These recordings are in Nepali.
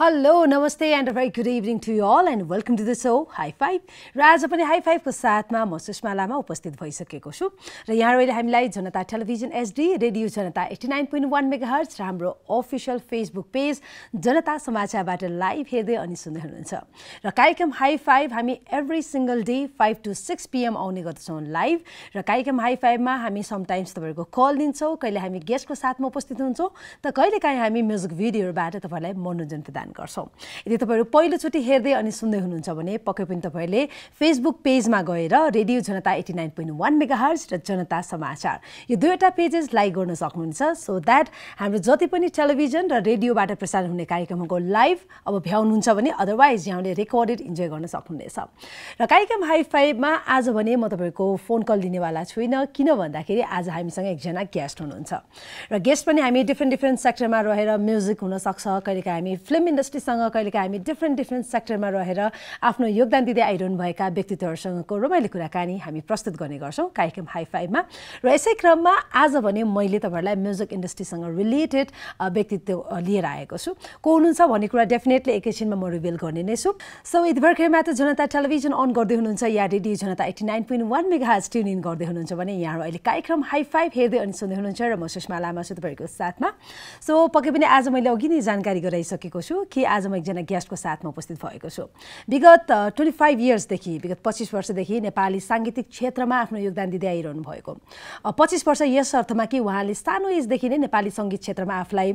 हेलो नमस्ते and very good evening to you all and welcome to the show high five र आज पनि हाई फाइभको साथमा म सुषमा लामा उपस्थित भइसकेको छु र यहाँ अहिले हामीलाई Janata television SD radio Janata eighty nine point one megahertz र हाम्रो अफिसियल फेसबुक पेज जनता समाचारबाट लाइभ हेर्दै अनि सुन्दै हुनुहुन्छ र कार्यक्रम हाई फाइभ हामी every single day five to six PM आउने गर्दछौँ लाइभ र कार्यक्रम हाई फाइभमा हामी समटाइम्स तपाईँहरूको कल दिन्छौँ कहिले हामी गेस्टको साथमा उपस्थित हुन्छौँ त कहिलेकाहीँ हामी म्युजिक भिडियोहरूबाट तपाईँहरूलाई मनोरञ्जन प्रदान प्रदान गर्छौँ यदि तपाईँहरू पहिलोचोटि हेर्दै अनि सुन्दै हुनुहुन्छ भने पक्कै पनि तपाईँहरूले फेसबुक पेजमा गएर radio Janata eighty nine point one megahertz र जनता समाचार यो दुईवटा पेजेस लाइक गर्न सक्नुहुन्छ सो द्याट हाम्रो जति पनि टेलिभिजन र रेडियोबाट प्रसारण हुने कार्यक्रमको लाइभ अब भ्याउनुहुन्छ भने अदरवाइज यहाँले रेकर्डेड इन्जोय गर्न सक्नुहुनेछ र कार्यक्रम हाई फाइभमा आज भने म तपाईँहरूको फोन कल दिनेवाला छुइनँ किन भन्दाखेरि आज हामीसँग एकजना गेस्ट हुनुहुन्छ र गेस्ट पनि हामी डिफ्रेन्ट डिफ्रेन्ट सेक्टरमा रहेर म्युजिक हुनसक्छ कहिलेकाहीँ हामी फिल्म इन्डस्ट्रीसँग कहिलेकाहीँ हामी डिफ्रेन्ट डिफ्रेन्ट सेक्टरमा रहेर आफ्नो योगदान दिँदै भएका व्यक्तित्वहरूसँगको रमाइलो कुराकानी हामी प्रस्तुत गर्ने गर्छौँ कार्यक्रम हाई फाइभमा र यसै क्रममा आज भने मैले तपाईँहरूलाई म्युजिक इन्डस्ट्रीसँग रिलेटेड व्यक्तित्व लिएर आएको छु को हुनुहुन्छ भन्ने कुरा डेफिनेटली एकैछिनमा म रिभेल गर्ने नै छु सो यति भर्खरै मात्र जनता टेलिभिजन अन गर्दै हुनुहुन्छ या radio Janata eighty nine point one megahertz tune in गर्दै हुनुहुन्छ भने यहाँहरू अहिले कार्यक्रम हाई फाइभ हेर्दै अनि सुन्दै हुनुहुन्छ र म सुषमा लामा छु तपाईँहरूको साथमा सो पक्कै पनि आज मैले अघि नै जानकारी गराइसकेको छु कि आज म एकजना गेस्टको साथमा उपस्थित भएको छु विगत ट्वेन्टी फाइभ इयर्सदेखि विगत पच्चिस वर्षदेखि नेपाली साङ्गीतिक क्षेत्रमा आफ्नो योगदान दिँदै आइरहनु भएको पच्चिस वर्ष यस अर्थमा कि उहाँले सानो एजदेखि नै नेपाली सङ्गीत क्षेत्रमा आफूलाई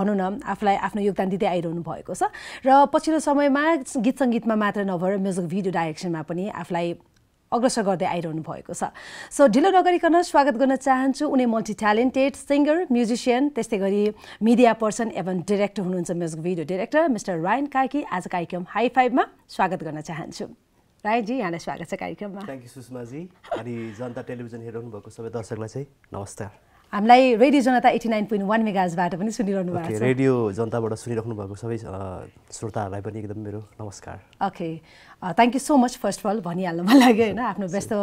भनौँ न आफूलाई आफ्नो योगदान दिँदै आइरहनु भएको छ र पछिल्लो समयमा गीत सङ्गीतमा मात्र नभएर म्युजिक भिडियो डाइरेक्सनमा पनि आफूलाई अग्रसर गर्दै आइरहनु भएको छ सो ढिलो नगरिकन स्वागत गर्न चाहन्छु उनी मल्टी ट्यालेन्टेड सिङ्गर म्युजिसियन त्यस्तै गरी मिडिया पर्सन एभन डिरेक्टर हुनुहुन्छ music video director mister Ryan Karki आज कार्यक्रम हाई फाइभमा स्वागत गर्न चाहन्छु रायनजी यहाँलाई स्वागत छ कार्यक्रममा थ्याङ्क यू सुषमाजी अनि जनता टेलिभिजन हेरिरहनु भएको सबै दर्शकलाई चाहिँ नमस्कार हामीलाई radio Janata eighty nine point one मेगाजबाट पनि सुनिरहनु भएको छ रेडियो जनताबाट सुनिराख्नु भएको सबै श्रोताहरूलाई पनि एकदम मेरो नमस्कार okay thank you so much first of all भनिहाल्नु मन लाग्यो होइन आफ्नो व्यस्त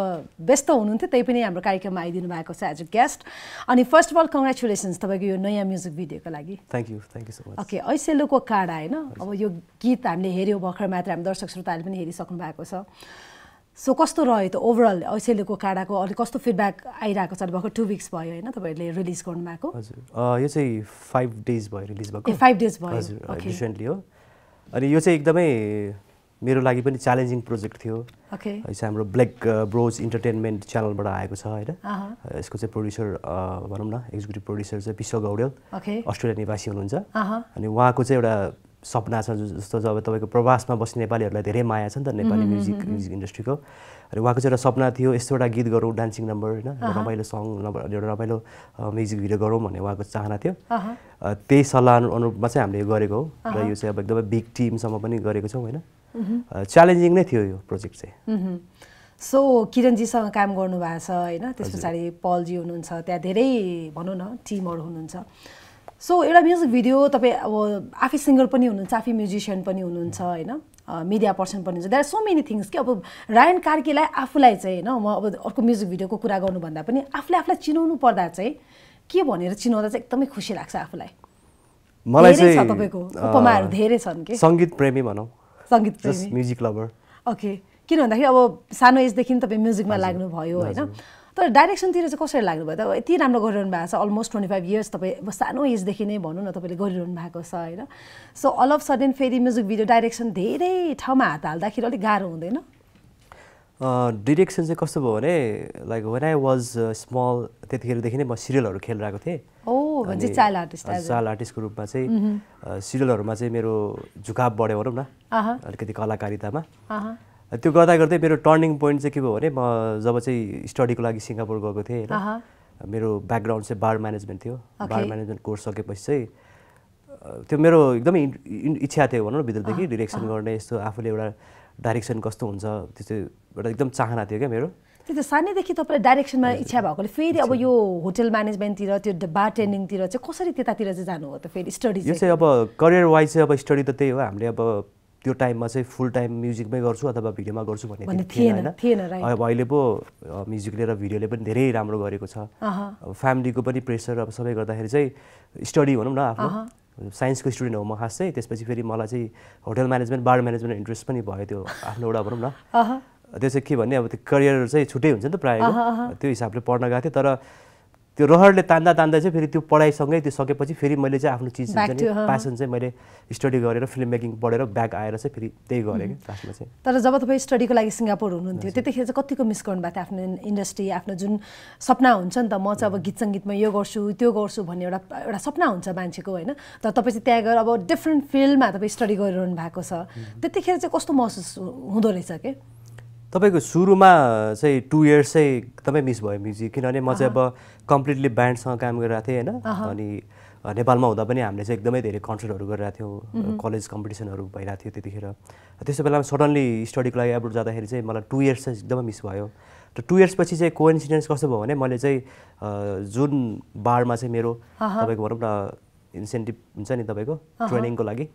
व्यस्त हुनुहुन्थ्यो त्यही पनि हाम्रो कार्यक्रममा आइदिनु भएको छ एज अ गेस्ट अनि फर्स्ट अफ अल कङ्ग्रेचुलेसन्स तपाईँको यो नयाँ म्युजिक भिडियोको लागि thank you thank you so much okay ऐसेलोको काँडा होइन अब यो गीत हामीले हेऱ्यौँ भर्खर मात्र हामी दर्शक श्रोताहरूले पनि हेरिसक्नु भएको छ सो कस्तो रह्यो त ओभरअल ऐसेलको काडाको अलिक कस्तो फिडब्याक आइरहेको छ भर्खर टु विक्स भयो होइन तपाईँहरूले रिलिज गर्नुभएको हजुर यो चाहिँ फाइभ डेज भयो रिलिज भएको फाइभ डेज भयो हजुर रिसेन्टली हो अनि यो चाहिँ एकदमै मेरो लागि पनि च्यालेन्जिङ प्रोजेक्ट थियो हाम्रो ब्ल्याक ब्रोज इन्टरटेनमेन्ट च्यानलबाट आएको छ होइन यसको चाहिँ प्रड्युसर भनौँ न एक्जिक्युटिभ प्रड्युसर चाहिँ विश्व गौडेल अस्ट्रेलिया निवासी हुनुहुन्छ अनि उहाँको चाहिँ एउटा सपना छ जस्तो जब तपाईँको प्रवासमा बस्ने नेपालीहरूलाई धेरै माया छ नि त नेपाली म्युजिक म्युजिक इन्डस्ट्रीको अनि उहाँको चाहिँ एउटा सपना थियो यस्तो एउटा गीत गरौँ डान्सिङ नम्बर होइन रमाइलो सङ नम्बर एउटा रमाइलो म्युजिक भिडियो गरौँ भन्ने उहाँको चाहना थियो त्यही सल्लाह अनुरूपमा चाहिँ हामीले यो गरेको हो र यो चाहिँ अब एकदमै बिग टिमसम्म पनि गरेको छौँ होइन च्यालेन्जिङ नै थियो यो प्रोजेक्ट चाहिँ सो किरणजीसँग काम गर्नुभएको छ होइन त्यस पछाडि पलजी हुनुहुन्छ त्यहाँ धेरै भनौँ न टिमहरू हुनुहुन्छ सो एउटा म्युजिक भिडियो तपाईँ अब आफै सिङ्गर पनि हुनुहुन्छ आफै म्युजिसियन पनि हुनुहुन्छ होइन मिडिया पर्सन पनि हुन्छ आर सो मेनी थिङ्स कि अब रायन कार्कीलाई आफूलाई चाहिँ होइन म अब अर्को म्युजिक भिडियोको कुरा गर्नुभन्दा पनि आफूले आफूलाई चिनाउनु पर्दा चाहिँ के भनेर चिनाउँदा चाहिँ एकदमै खुसी लाग्छ आफूलाई मलाई चाहिँ तपाईँको उपमाहरू धेरै छन् कि सङ्गीत प्रेमी भनौँ सङ्गीत प्रेमी म्युजिक लभर ओके किन भन्दाखेरि अब सानो एजदेखि तपाईँ म्युजिकमा लाग्नुभयो होइन तर डाइरेक्सनतिर चाहिँ कसरी लाग्नुभयो त यति राम्रो गरिरहनु भएको छ अलमोस्ट ट्वेन्टी फाइभ इयर्स तपाईँ अब सानो एजदेखि नै भनौँ न तपाईँले गरिरहनु भएको छ होइन सो अल अफ सडन फेरि म्युजिक भिडियो डाइरेक्सन धेरै ठाउँमा हात हाल्दाखेरि अलिक गाह्रो हुँदैन डिरेक्सन चाहिँ कस्तो भयो भने like when I was small त्यतिखेरदेखि नै म सिरियलहरू खेलिरहेको थिएँ चाइल्ड आर्टिस्ट चाइल्ड आर्टिस्टको रूपमा चाहिँ सिरियलहरूमा चाहिँ मेरो झुकाव बढ्यो भनौँ न अलिकति कलाकारितामा त्यो गर्दा गर्दै मेरो टर्निङ पोइन्ट चाहिँ के भयो भने म जब चाहिँ स्टडीको लागि सिङ्गापुर गएको थिएँ होइन मेरो ब्याकग्राउन्ड चाहिँ बार म्यानेजमेन्ट थियो बार म्यानेजमेन्ट कोर्स सकेपछि चाहिँ त्यो मेरो एकदमै इच्छा थियो भनौँ न भित्रदेखि डिरेक्सन गर्ने यस्तो आफूले एउटा डाइरेक्सन कस्तो हुन्छ त्यो चाहिँ एउटा एकदम चाहना थियो क्या मेरो त्यो त सानैदेखि तपाईँलाई डाइरेक्सनमा इच्छा भएकोले फेरि अब यो होटल म्यानेजमेन्टतिर त्यो बार टेन्डिङतिर चाहिँ कसरी त्यतातिर चाहिँ जानु हो त फेरि स्टडी यो चाहिँ अब करियर वाइज चाहिँ अब स्टडी त त्यही हो हामीले अब त्यो टाइममा चाहिँ फुल टाइम म्युजिकमै गर्छु अथवा भिडियोमा गर्छु भन्ने थिएन अब अहिले पो म्युजिकले र भिडियोले पनि धेरै राम्रो गरेको छ फ्यामिलीको पनि प्रेसर अब सबै गर्दाखेरि चाहिँ स्टडी भनौँ न आफ्नो साइन्सको स्टुडेन्ट हो म खास चाहिँ त्यसपछि फेरि मलाई चाहिँ hotel management bar management interest पनि भयो त्यो आफ्नो एउटा भनौँ न त्यो चाहिँ के भन्ने अब त्यो करियर चाहिँ छुट्टै हुन्छ नि त प्रायः त्यो हिसाबले पढ्न गएको थिएँ तर त्यो रहरले तान्दा तान्दा चाहिँ फेरि त्यो पढाइसँगै त्यो सकेपछि फेरि मैले चाहिँ आफ्नो चिज हुन्छ प्यासन चाहिँ मैले स्टडी गरेर फिल्म मेकिङ पढेर ब्याक आएर चाहिँ फेरि त्यही गरेँ क्या लास्टमा चाहिँ तर जब तपाईँ स्टडीको लागि सिङ्गापुर हुनुहुन्थ्यो त्यतिखेर चाहिँ कतिको मिस गर्नुभएको थियो आफ्नो इन्डस्ट्री आफ्नो जुन सपना हुन्छ नि त म चाहिँ अब गीत सङ्गीतमा यो गर्छु त्यो गर्छु भन्ने एउटा एउटा सपना हुन्छ मान्छेको होइन तर तपाईँ चाहिँ त्यहाँ गएर अब डिफ्रेन्ट फिल्डमा तपाईँ स्टडी गरिरहनु भएको छ त्यतिखेर चाहिँ कस्तो महसुस हुँदो रहेछ कि तपाईँको सुरुमा चाहिँ टु इयर्स चाहिँ एकदमै मिस भयो म्युजिक किनभने म चाहिँ अब कम्प्लिटली ब्यान्डसँग काम गरिरहेको थिएँ होइन अनि नेपालमा हुँदा पनि हामीले चाहिँ एकदमै धेरै कन्सर्टहरू गरिरहेको थियौँ कलेज कम्पिटिसनहरू भइरहेको थियो त्यतिखेर त्यसो बेलामा सडनली स्टडीको लागि एब्रोड जाँदाखेरि चाहिँ मलाई टु इयर्स चाहिँ एकदमै मिस भयो र टु इयर्सपछि चाहिँ कोइन्सिडेन्स कस्तो भयो भने मैले चाहिँ जुन बारमा चाहिँ मेरो तपाईँको भनौँ न इन्सेन्टिभ हुन्छ नि तपाईँको ट्रेनिङको लागि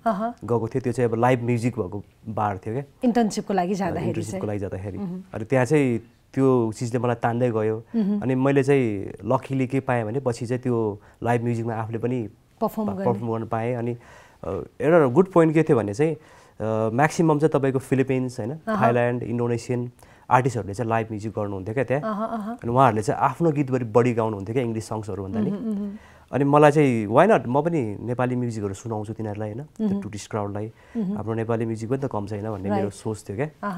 गएको थियो त्यो चाहिँ अब लाइभ म्युजिक भएको बार थियो क्या इन्टर्नसिपको लागि जाँदाखेरि इन्टर्नसिपको लागि जाँदाखेरि अनि त्यहाँ चाहिँ त्यो चिजले मलाई तान्दै गयो अनि मैले चाहिँ लकीले के पाएँ भने पछि चाहिँ त्यो लाइभ म्युजिकमा आफूले पनि पर्फर्म पर्फर्म गर्नु पाएँ अनि एउटा गुड पोइन्ट के थियो भने चाहिँ म्याक्सिमम चाहिँ तपाईँको फिलिपिन्स होइन थाइल्यान्ड इन्डोनेसियन आर्टिस्टहरूले चाहिँ लाइभ म्युजिक गर्नुहुन्थ्यो क्या त्यहाँ अनि उहाँहरूले चाहिँ आफ्नो गीतभरि बढी गाउनुहुन्थ्यो क्या इङ्ग्लिस सङ्ग्सहरू भन्दा नि अनि मलाई चाहिँ वाइ नट म पनि नेपाली म्युजिकहरू सुनाउँछु तिनीहरूलाई होइन mhm. त्यो टुरिस्ट क्राउडलाई mhm. हाम्रो नेपाली म्युजिक पनि त कम छैन भन्ने मेरो सोच थियो क्या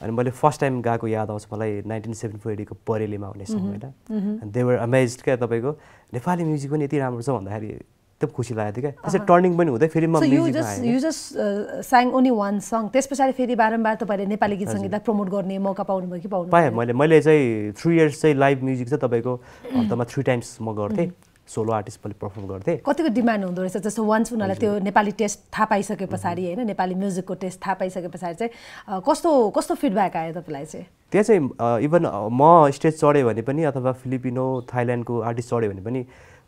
अनि मैले फर्स्ट टाइम गएको याद आउँछ मलाई नाइन्टिन सेभेन्टी फोर एटीको परेलीमा हुने समय mhm. होइन देवर अमेज क्या तपाईँको नेपाली म्युजिक पनि यति राम्रो छ भन्दाखेरि एकदम खुसी लागेको थियो क्या त्यसै टर्निङ पनि हुँदै फेरि म ओन्ली वान सङ त्यस पछाडि फेरि बारम्बार तपाईँले नेपाली गीत सङ्गीतलाई प्रमोट गर्ने मौका पाउनुभयो कि पाउनु पाएँ मैले मैले चाहिँ थ्री इयर्स चाहिँ लाइभ म्युजिक चाहिँ तपाईँको हप्तामा थ्री टाइम्स म गर्थेँ सोलो आर्टिस्ट पनि पर्फर्म गर्थेँ कतिको डिमान्ड हुँदो रहेछ जस्तो वान्स उनीहरूलाई त्यो नेपाली टेस्ट थाहा पाइसके पछाडि होइन नेपाली म्युजिकको टेस्ट थाहा पाइसके पछाडि चाहिँ कस्तो कस्तो फिडब्याक आयो तपाईँलाई चाहिँ त्यहाँ चाहिँ इभन म स्टेज चढेँ भने पनि अथवा फिलिपिनो थाइल्यान्डको आर्टिस्ट चढ्यो भने पनि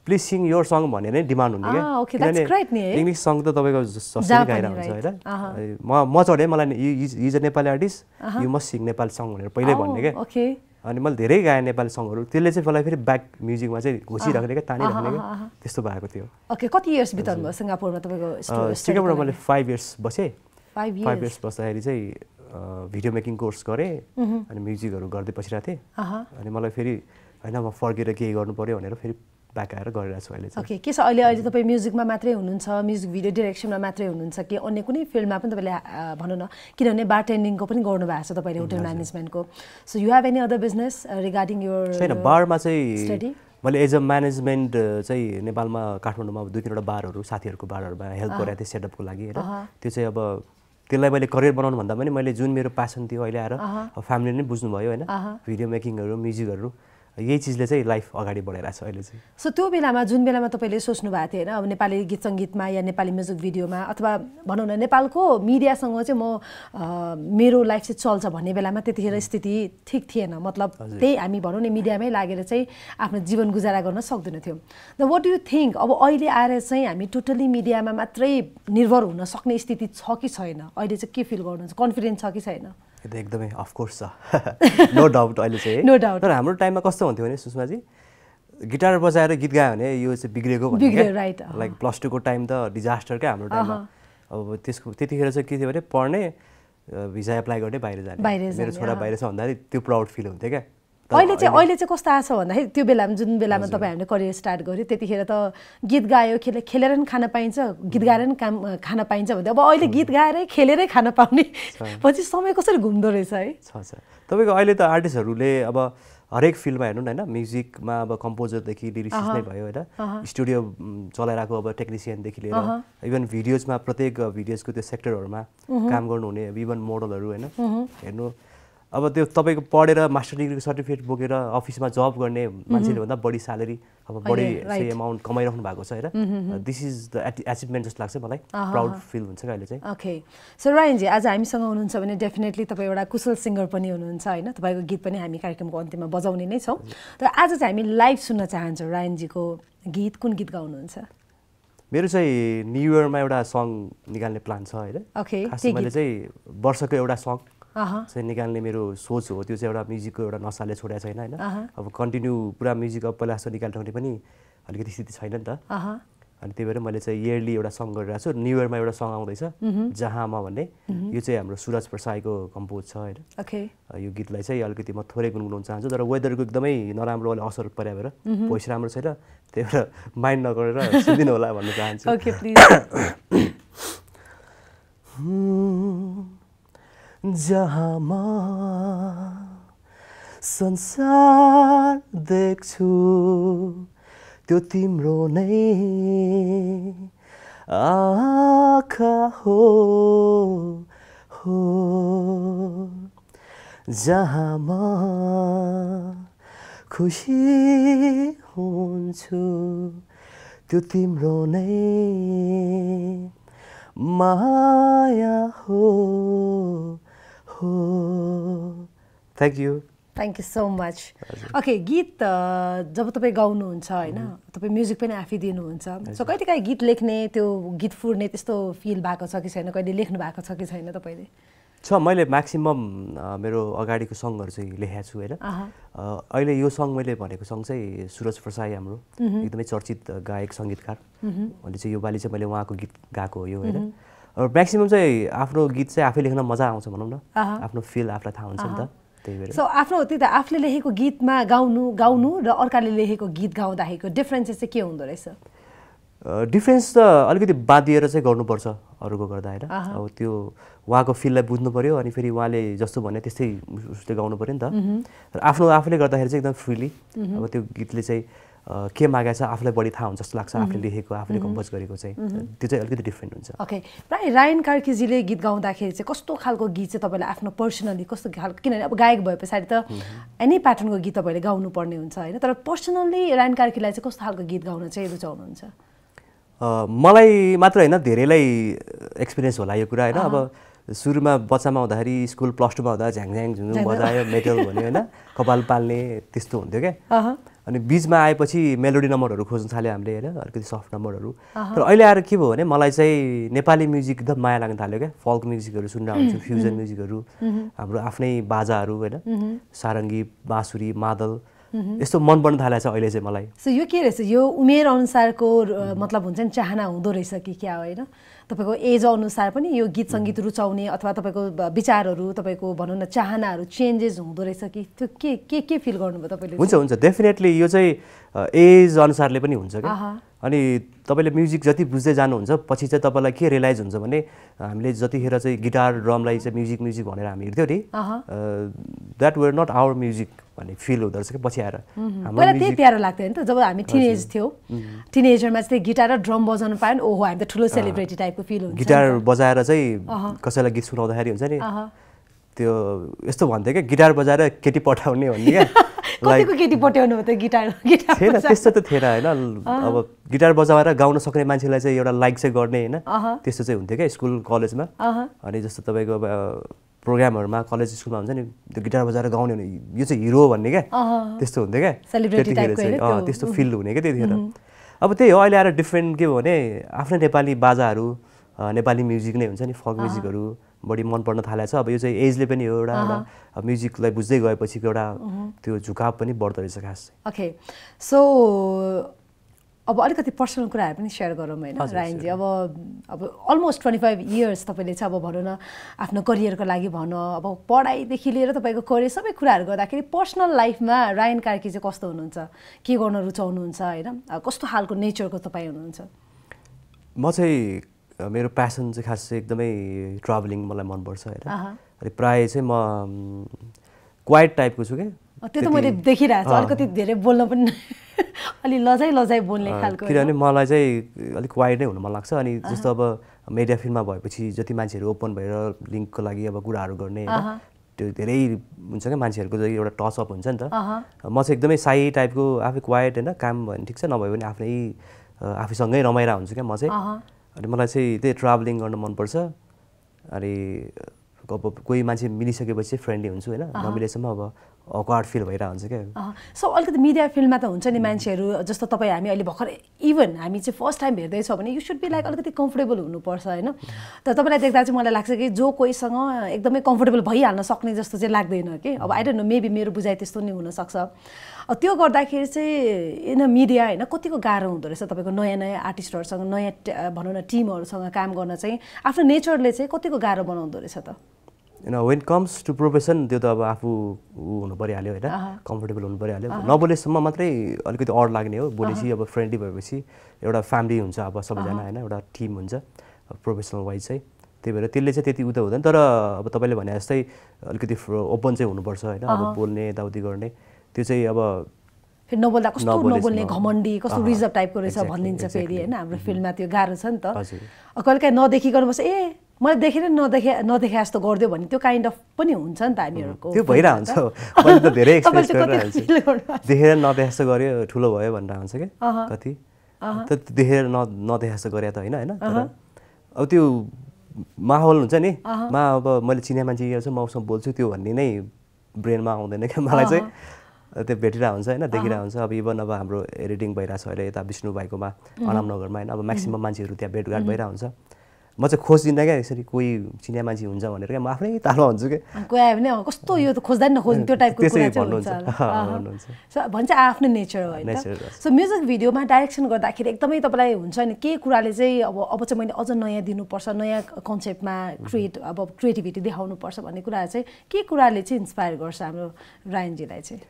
प्लिज सिङ योर सङ भनेर नै डिमान्ड हुने क्या किनभने इङ्ग्लिस सङ त तपाईँको जसरी गाइरहेको हुन्छ होइन म म चढेँ मलाई अ Nepali artist you must sing Nepali song भनेर पहिल्यै oh, भन्ने क्या अनि मैले धेरै गाएँ नेपाली सङ्गहरू त्यसले चाहिँ मलाई फेरि ब्याक म्युजिकमा चाहिँ घोसिराख्ने क्या तानिराख्ने क्या त्यस्तो भएको थियो ओके कति इयर्स बिताउनु भयो सिङ्गापुरमा तपाईँको सिङ्गापुरमा मैले फाइभ इयर्स बसेँ फाइभ इयर्स बस्दाखेरि चाहिँ भिडियो मेकिङ कोर्स गरेँ अनि म्युजिकहरू गर्दै बसिरहेको थिएँ अनि मलाई फेरि होइन म फर्केर केही गर्नु पऱ्यो भनेर फेरि बाकाएर गरिरहेको छु अहिले ओके के छ अहिले अहिले तपाईँ म्युजिकमा मात्रै हुनुहुन्छ म्युजिक भिडियो डिरेक्सनमा मात्रै हुनुहुन्छ कि अन्य कुनै फिल्डमा पनि तपाईँले भनौँ न किनभने बार टेन्डिङको पनि गर्नुभएको छ तपाईँले होटल म्यानेजमेन्टको so you have any other business regarding यो छैन बारमा चाहिँ मैले एज अ म्यानेजमेन्ट चाहिँ नेपालमा काठमाडौँमा अब दुई तिनवटा बारहरू साथीहरूको बारहरूमा हेल्प गरेको थिएँ सेटअपको लागि होइन त्यो चाहिँ अब त्यसलाई मैले करियर बनाउनु भन्दा पनि मैले जुन मेरो प्यासन थियो अहिले आएर फ्यामिलीले नै बुझ्नुभयो होइन भिडियो मेकिङहरू म्युजिकहरू यही चिजले चाहिँ लाइफ अगाडि बढाइरहेको छ अहिले चाहिँ सो त्यो बेलामा जुन बेलामा तपाईँले सोच्नु भएको थियो होइन अब नेपाली गीत सङ्गीतमा या नेपाली म्युजिक भिडियोमा अथवा भनौँ न नेपालको मिडियासँग चाहिँ म मेरो लाइफ चाहिँ चल्छ भन्ने बेलामा त्यतिखेर स्थिति ठिक थिएन मतलब त्यही हामी भनौँ न मिडियामै लागेर चाहिँ आफ्नो जीवन गुजारा गर्न सक्दैन थियो द वाट यु थिङ्क अब अहिले आएर चाहिँ हामी टोटल्ली मिडियामा मात्रै निर्भर हुन सक्ने स्थिति छ कि छैन अहिले चाहिँ के फिल गर्नुहुन्छ कन्फिडेन्स छ कि छैन यो त एकदमै अफकोर्स छ नो डाउट अहिले चाहिँ नो डाउट तर हाम्रो टाइममा कस्तो हुन्थ्यो भने सुषमाजी गिटार बजाएर गीत गायो भने यो चाहिँ बिग्रेको लाइक प्लस टूको टाइम त डिजास्टर क्या हाम्रो टाइममा अब त्यसको त्यतिखेर चाहिँ के थियो भने पढ्ने भिजा एप्लाई गर्ने बाहिर जाने मेरो छोरा बाहिर छ भन्दाखेरि त्यो प्राउड फिल हुन्थ्यो क्या अहिले चाहिँ अहिले चाहिँ कस्तो आएको छ भन्दाखेरि त्यो बेलामा जुन बेलामा तपाईँ हामीले करियर स्टार्ट गऱ्यो त्यतिखेर त गीत गायो खेले खेलेर पनि खान पाइन्छ गीत गाएर पनि काम खान पाइन्छ भन्दा अब अहिले गीत गाएरै खेलेरै खान पाउने पछि समय कसरी घुम्दो रहेछ है छ छ तपाईँको अहिले त आर्टिस्टहरूले अब हरेक फिल्डमा हेर्नु न होइन म्युजिकमा अब कम्पोजरदेखि लिरिक्स नै भयो होइन स्टुडियो चलाइरहेको अब टेक्निसियनदेखि लिएर इभन भिडियोजमा प्रत्येक भिडियोजको त्यो सेक्टरहरूमा काम गर्नुहुने इभन मोडलहरू होइन हेर्नु अब त्यो तपाईँको पढेर मास्टर डिग्रीको सर्टिफिकेट बोकेर अफिसमा जब गर्ने मान्छेले भन्दा बढी स्यालेरी अब बढी एमाउन्ट कमाइराख्नु भएको छ होइन दिस इज द एचिभमेन्ट जस्तो लाग्छ मलाई प्राउड फिल हुन्छ क्या अहिले चाहिँ ओके सर रायनजी आज हामीसँग हुनुहुन्छ भने डेफिनेटली तपाईँ एउटा कुशल सिङ्गर पनि हुनुहुन्छ होइन तपाईँको गीत पनि हामी कार्यक्रमको अन्त्यमा बजाउने नै छौँ तर आज चाहिँ हामी लाइभ सुन्न चाहन्छौँ रायनजीको गीत कुन गीत गाउनुहुन्छ मेरो चाहिँ न्यु इयरमा एउटा सङ निकाल्ने प्लान छ होइन मैले चाहिँ वर्षको एउटा सङ चाहिँ निकाल्ने मेरो सोच हो त्यो चाहिँ एउटा म्युजिकको एउटा नसाले छोडेको छैन होइन अब कन्टिन्यू पुरा म्युजिक अब पहिला जस्तो निकाल्ने पनि अलिकति स्थिति छैन नि त अनि त्यही भएर मैले चाहिँ इयरली एउटा सङ्ग गरिरहेको छु न्यु इयरमा एउटा सङ्ग आउँदैछ जहाँमा भन्ने यो चाहिँ हाम्रो सुरज प्रसाईको कम्पोज छ होइन यो गीतलाई चाहिँ अलिकति म थोरै गुनगुनाउन चाहन्छु तर वेदरको एकदमै नराम्रो अलिक असर पर्या भएर भोइस राम्रो छैन त्यही भएर माइन्ड नगरेर सुनिदिनु होला भन्न चाहन्छु जहाँमा संसार देख्छु त्यो तिम्रो नै आँखा हो हो जहाँमा खुसी हुन्छु त्यो तिम्रो नै माया हो हो thank you thank you so much okay गीत जब तपाईँ गाउनुहुन्छ होइन mm-hmm. तपाईँ म्युजिक पनि आफै दिनुहुन्छ सो काहीँ गीत लेख्ने त्यो गीत फुर्ने त्यस्तो फिल भएको छ कि छैन कहिले लेख्नु भएको छ कि छैन तपाईँले छ मैले म्याक्सिमम् मेरो अगाडिको सङ्गहरू चाहिँ लेखेको छु होइन अहिले यो सङ्ग मैले भनेको सङ्ग चाहिँ सुरज प्रसाई हाम्रो mm-hmm. एकदमै चर्चित गायक सङ्गीतकार अनि mm-hmm. चाहिँ यो बाली चाहिँ मैले उहाँको गीत गाएको हो यो होइन र म्याक्सिमम् चाहिँ आफ्नो गीत चाहिँ आफै लेख्न मजा आउँछ भनौँ न आफ्नो फिल आफूलाई थाहा हुन्छ नि त त्यही भएर सो आफ्नो त्यही त आफूले लेखेको गीतमा गाउनु गाउनु र अर्काले लेखेको गीत गाउँदाखेरिको डिफ्रेन्सेस चाहिँ के हुँदो रहेछ डिफ्रेन्स त अलिकति बाँधिएर चाहिँ गर्नुपर्छ अरूको गर्दा होइन अब त्यो उहाँको फिललाई बुझ्नु पऱ्यो अनि फेरि उहाँले जस्तो भन्यो त्यस्तै उसले गाउनु पऱ्यो नि त र आफ्नो आफूले गर्दाखेरि चाहिँ एकदम फ्रिली अब त्यो गीतले चाहिँ के मागेको छ आफूलाई बढी थाहा हुन्छ जस्तो लाग्छ आफूले लेखेको आफूले कम्पोज गरेको चाहिँ त्यो चाहिँ अलिकति डिफ्रेन्ट हुन्छ ओके प्रायः रायन कार्कीजीले गीत गाउँदाखेरि चाहिँ कस्तो खालको गीत चाहिँ तपाईँलाई आफ्नो पर्सनली कस्तो खालको किनभने अब गायक भए पछाडि त एनी प्याटर्नको गीत तपाईँले गाउनुपर्ने हुन्छ होइन तर पर्सनल्ली रायन कार्कीलाई चाहिँ कस्तो खालको गीत गाउन चाहिँ रुचाउनुहुन्छ मलाई मात्र होइन धेरैलाई एक्सपिरियन्स होला यो कुरा होइन अब सुरुमा बच्चामा हुँदाखेरि स्कुल प्लस टूमा हुँदा झ्याङ झ्याङ झुङ बजायो मेटल भन्यो होइन कपाल पाल्ने त्यस्तो हुन्थ्यो क्या अनि बिचमा आएपछि मेलोडी नम्बरहरू खोज्न थाल्यो हामीले होइन अलिकति सफ्ट नम्बरहरू तर अहिले आएर के भयो भने मलाई चाहिँ नेपाली म्युजिक एकदम माया लाग्न थाल्यो क्या फल्क म्युजिकहरू सुन्न आउँछु फ्युजन म्युजिकहरू हाम्रो आफ्नै बाजाहरू होइन सारङ्गी बाँसुरी मादल यस्तो मन पर्न थालेको छ अहिले चाहिँ मलाई सो यो के रहेछ यो उमेर अनुसारको मतलब हुन्छ नि चाहना हुँदो रहेछ कि क्या होइन तपाईँको एज अनुसार पनि यो गीत सङ्गीत रुचाउने अथवा तपाईँको विचारहरू तपाईँको भनौँ न चाहनाहरू चेन्जेस हुँदो रहेछ कि त्यो के के के फिल गर्नुभयो तपाईँले हुन्छ हुन्छ डेफिनेटली यो चाहिँ एज अनुसारले पनि हुन्छ क्या अनि तपाईँले म्युजिक जति बुझ्दै जानुहुन्छ पछि चाहिँ तपाईँलाई के रियलाइज हुन्छ भने हामीले जतिखेर चाहिँ गिटार ड्रमलाई चाहिँ म्युजिक म्युजिक भनेर हामी हिँड्थ्यौँ नि that were not our music भन्ने फिल हुँदो रहेछ कि पछि आएर पहिला त्यही प्यारो लाग्थ्यो नि त जब हामी टिनेज थियौँ टिनेजरमा चाहिँ गिटार र ड्रम बजाउनु पायो नि ओहो हामी त ठुलो सेलिब्रेटी टाइपको फिल हुन्छ गिटार बजाएर चाहिँ कसैलाई गीत सुनाउँदाखेरि हुन्छ नि त्यो यस्तो भन्थ्यो क्या गिटार बजाएर केटी पठाउने भन्ने क्या केटी पठाउनु हो त गिटार गिटार थिएन त्यस्तो त थिएन होइन अब गिटार बजाएर गाउन सक्ने मान्छेलाई चाहिँ एउटा लाइक चाहिँ गर्ने होइन त्यस्तो चाहिँ हुन्थ्यो क्या स्कुल कलेजमा अनि जस्तो तपाईँको अब प्रोग्रामहरूमा कलेज स्कुलमा हुन्छ नि त्यो गिटार बजाएर गाउने हुने यो चाहिँ हिरो भन्ने क्या त्यस्तो हुन्थ्यो क्या त्यतिखेर चाहिँ त्यस्तो फिल हुने क्या त्यतिखेर अब त्यही हो अहिले आएर डिफ्रेन्ट के हो भने आफ्नै नेपाली बाजाहरू नेपाली म्युजिक नै हुन्छ नि फक म्युजिकहरू बढी मन पर्न थालेको छ अब यो चाहिँ एजले पनि हो एउटा एउटा म्युजिकलाई बुझ्दै गएपछिको एउटा त्यो झुकाव पनि बढ्दो रहेछ खास ओके सो अब अलिकति पर्सनल कुराहरू पनि सेयर गरौँ होइन रायनजी अब अब अलमोस्ट ट्वेन्टी फाइभ इयर्स तपाईँले चाहिँ अब भनौँ न आफ्नो करियरको लागि भनौँ अब पढाइदेखि लिएर तपाईँको करियर सबै कुराहरू गर्दाखेरि पर्सनल लाइफमा रायन कार्की चाहिँ कस्तो हुनुहुन्छ के गर्न रुचाउनुहुन्छ होइन कस्तो खालको नेचरको तपाईँ हुनुहुन्छ म चाहिँ मेरो प्यासन चाहिँ खास चाहिँ एकदमै ट्राभलिङ मलाई मनपर्छ होइन अनि प्रायः चाहिँ म क्वाइट टाइपको छु क्या त्यो त मैले देखिरहेको छु अलिकति धेरै बोल्न पनि अलि लजाइ लजाइ बोल्ने खालको किनभने मलाई चाहिँ अलिक वाइड नै हुनु मन लाग्छ अनि जस्तो अब मिडिया फिल्डमा भएपछि जति मान्छेहरू ओपन भएर लिङ्कको लागि अब कुराहरू गर्ने त्यो धेरै हुन्छ क्या मान्छेहरूको एउटा टचअप हुन्छ नि त म चाहिँ एकदमै साई टाइपको आफै क्वाइट होइन काम भयो भने ठिक छ नभए पनि आफ्नै आफैसँगै रमाइरहेको हुन्छु क्या म चाहिँ अनि मलाई चाहिँ त्यही ट्राभलिङ गर्न मनपर्छ अनि अब कोही मान्छे मिलिसकेपछि फ्रेन्डली हुन्छु होइन नमिलेसम्म अब अक्वार्ड फिल भइरहन्छ क्या सो अलिकति मिडिया फिल्डमा त हुन्छ नि मान्छेहरू जस्तो तपाईँ हामी अहिले भर्खर इभन हामी चाहिँ फर्स्ट टाइम हेर्दैछौँ भने यु सुड बी लाइक अलिकति कम्फोर्टेबल हुनुपर्छ होइन त तपाईँलाई देख्दा चाहिँ मलाई लाग्छ कि जो कोहीसँग एकदमै कम्फोर्टेबल भइहाल्न सक्ने जस्तो चाहिँ लाग्दैन कि अब आइडन्ट नो मेबी मेरो बुझाइ त्यस्तो नै हुनसक्छ त्यो गर्दाखेरि चाहिँ इन मिडिया होइन कतिको गाह्रो हुँदो रहेछ तपाईँको नयाँ नयाँ आर्टिस्टहरूसँग नयाँ भनौँ न टिमहरूसँग काम गर्न चाहिँ आफ्नो नेचरले चाहिँ कतिको गाह्रो बनाउँदो रहेछ त होइन वेन कम्स टु प्रोफेसन त्यो त अब आफू हुनु परिहाल्यो होइन कम्फोर्टेबल हुनु परिहाल्यो नबोलेसम्म मात्रै अलिकति अड लाग्ने हो बोलेपछि अब फ्रेन्डली भएपछि एउटा फ्यामिली हुन्छ अब सबैजना होइन एउटा टिम हुन्छ प्रोफेसनल वाइज चाहिँ त्यही भएर त्यसले चाहिँ त्यति उता हुँदैन तर अब तपाईँले भने जस्तै अलिकति ओपन चाहिँ हुनुपर्छ होइन अब बोल्ने यताउति गर्ने त्यो चाहिँ अब फेरि नबोल्दा कस्तो नबोल्ने घमण्डी कस्तो रिजर्भ टाइपको रहेछ भनिदिन्छ फेरि होइन हाम्रो फिल्डमा त्यो गाह्रो छ नि त कहिलेकाहीँ नदेखिकन बस्छ ए मैले देखेर नदेखे नदेखे जस्तो गरिदियो भने त्यो काइन्ड अफ पनि हुन्छ नि त हामीहरूको त्यो भइरहन्छ धेरै देखेर नदेखे जस्तो गऱ्यो ठुलो भयो भनेर हुन्छ कि कति देखेर न नदेखे जस्तो गरे त होइन होइन अब त्यो माहौल हुन्छ नि मा अब मैले चिने मान्छे छु म उसँग बोल्छु त्यो भन्ने नै ब्रेनमा आउँदैन क्या मलाई चाहिँ त्यो भेटिरहेको हुन्छ होइन देखिरहेको हुन्छ अब इभन अब हाम्रो एडिटिङ भइरहेको छ अहिले यता विष्णु भाइकोमा अनामनगरमा होइन अब म्याक्सिमम् मान्छेहरू त्यहाँ भेटघाट भइरहेको हुन्छ म चाहिँ खोज्दिनँ क्या यसरी कोही चिनिया मान्छे हुन्छ भनेर क्या म आफ्नै तालमा हुन्छु क्या गयो भने कस्तो यो त खोज्दा नि नखोज्नु त्यो टाइपको भन्छ आफ्नो नेचर होइन सो म्युजिक भिडियोमा डाइरेक्सन गर्दाखेरि एकदमै तपाईँलाई हुन्छ नि के कुराले चाहिँ अब अब चाहिँ मैले अझ नयाँ दिनुपर्छ नयाँ कन्सेप्टमा क्रिएट अब क्रिएटिभिटी देखाउनुपर्छ भन्ने कुरा चाहिँ के कुराले चाहिँ इन्सपायर गर्छ हाम्रो रायनजीलाई चाहिँ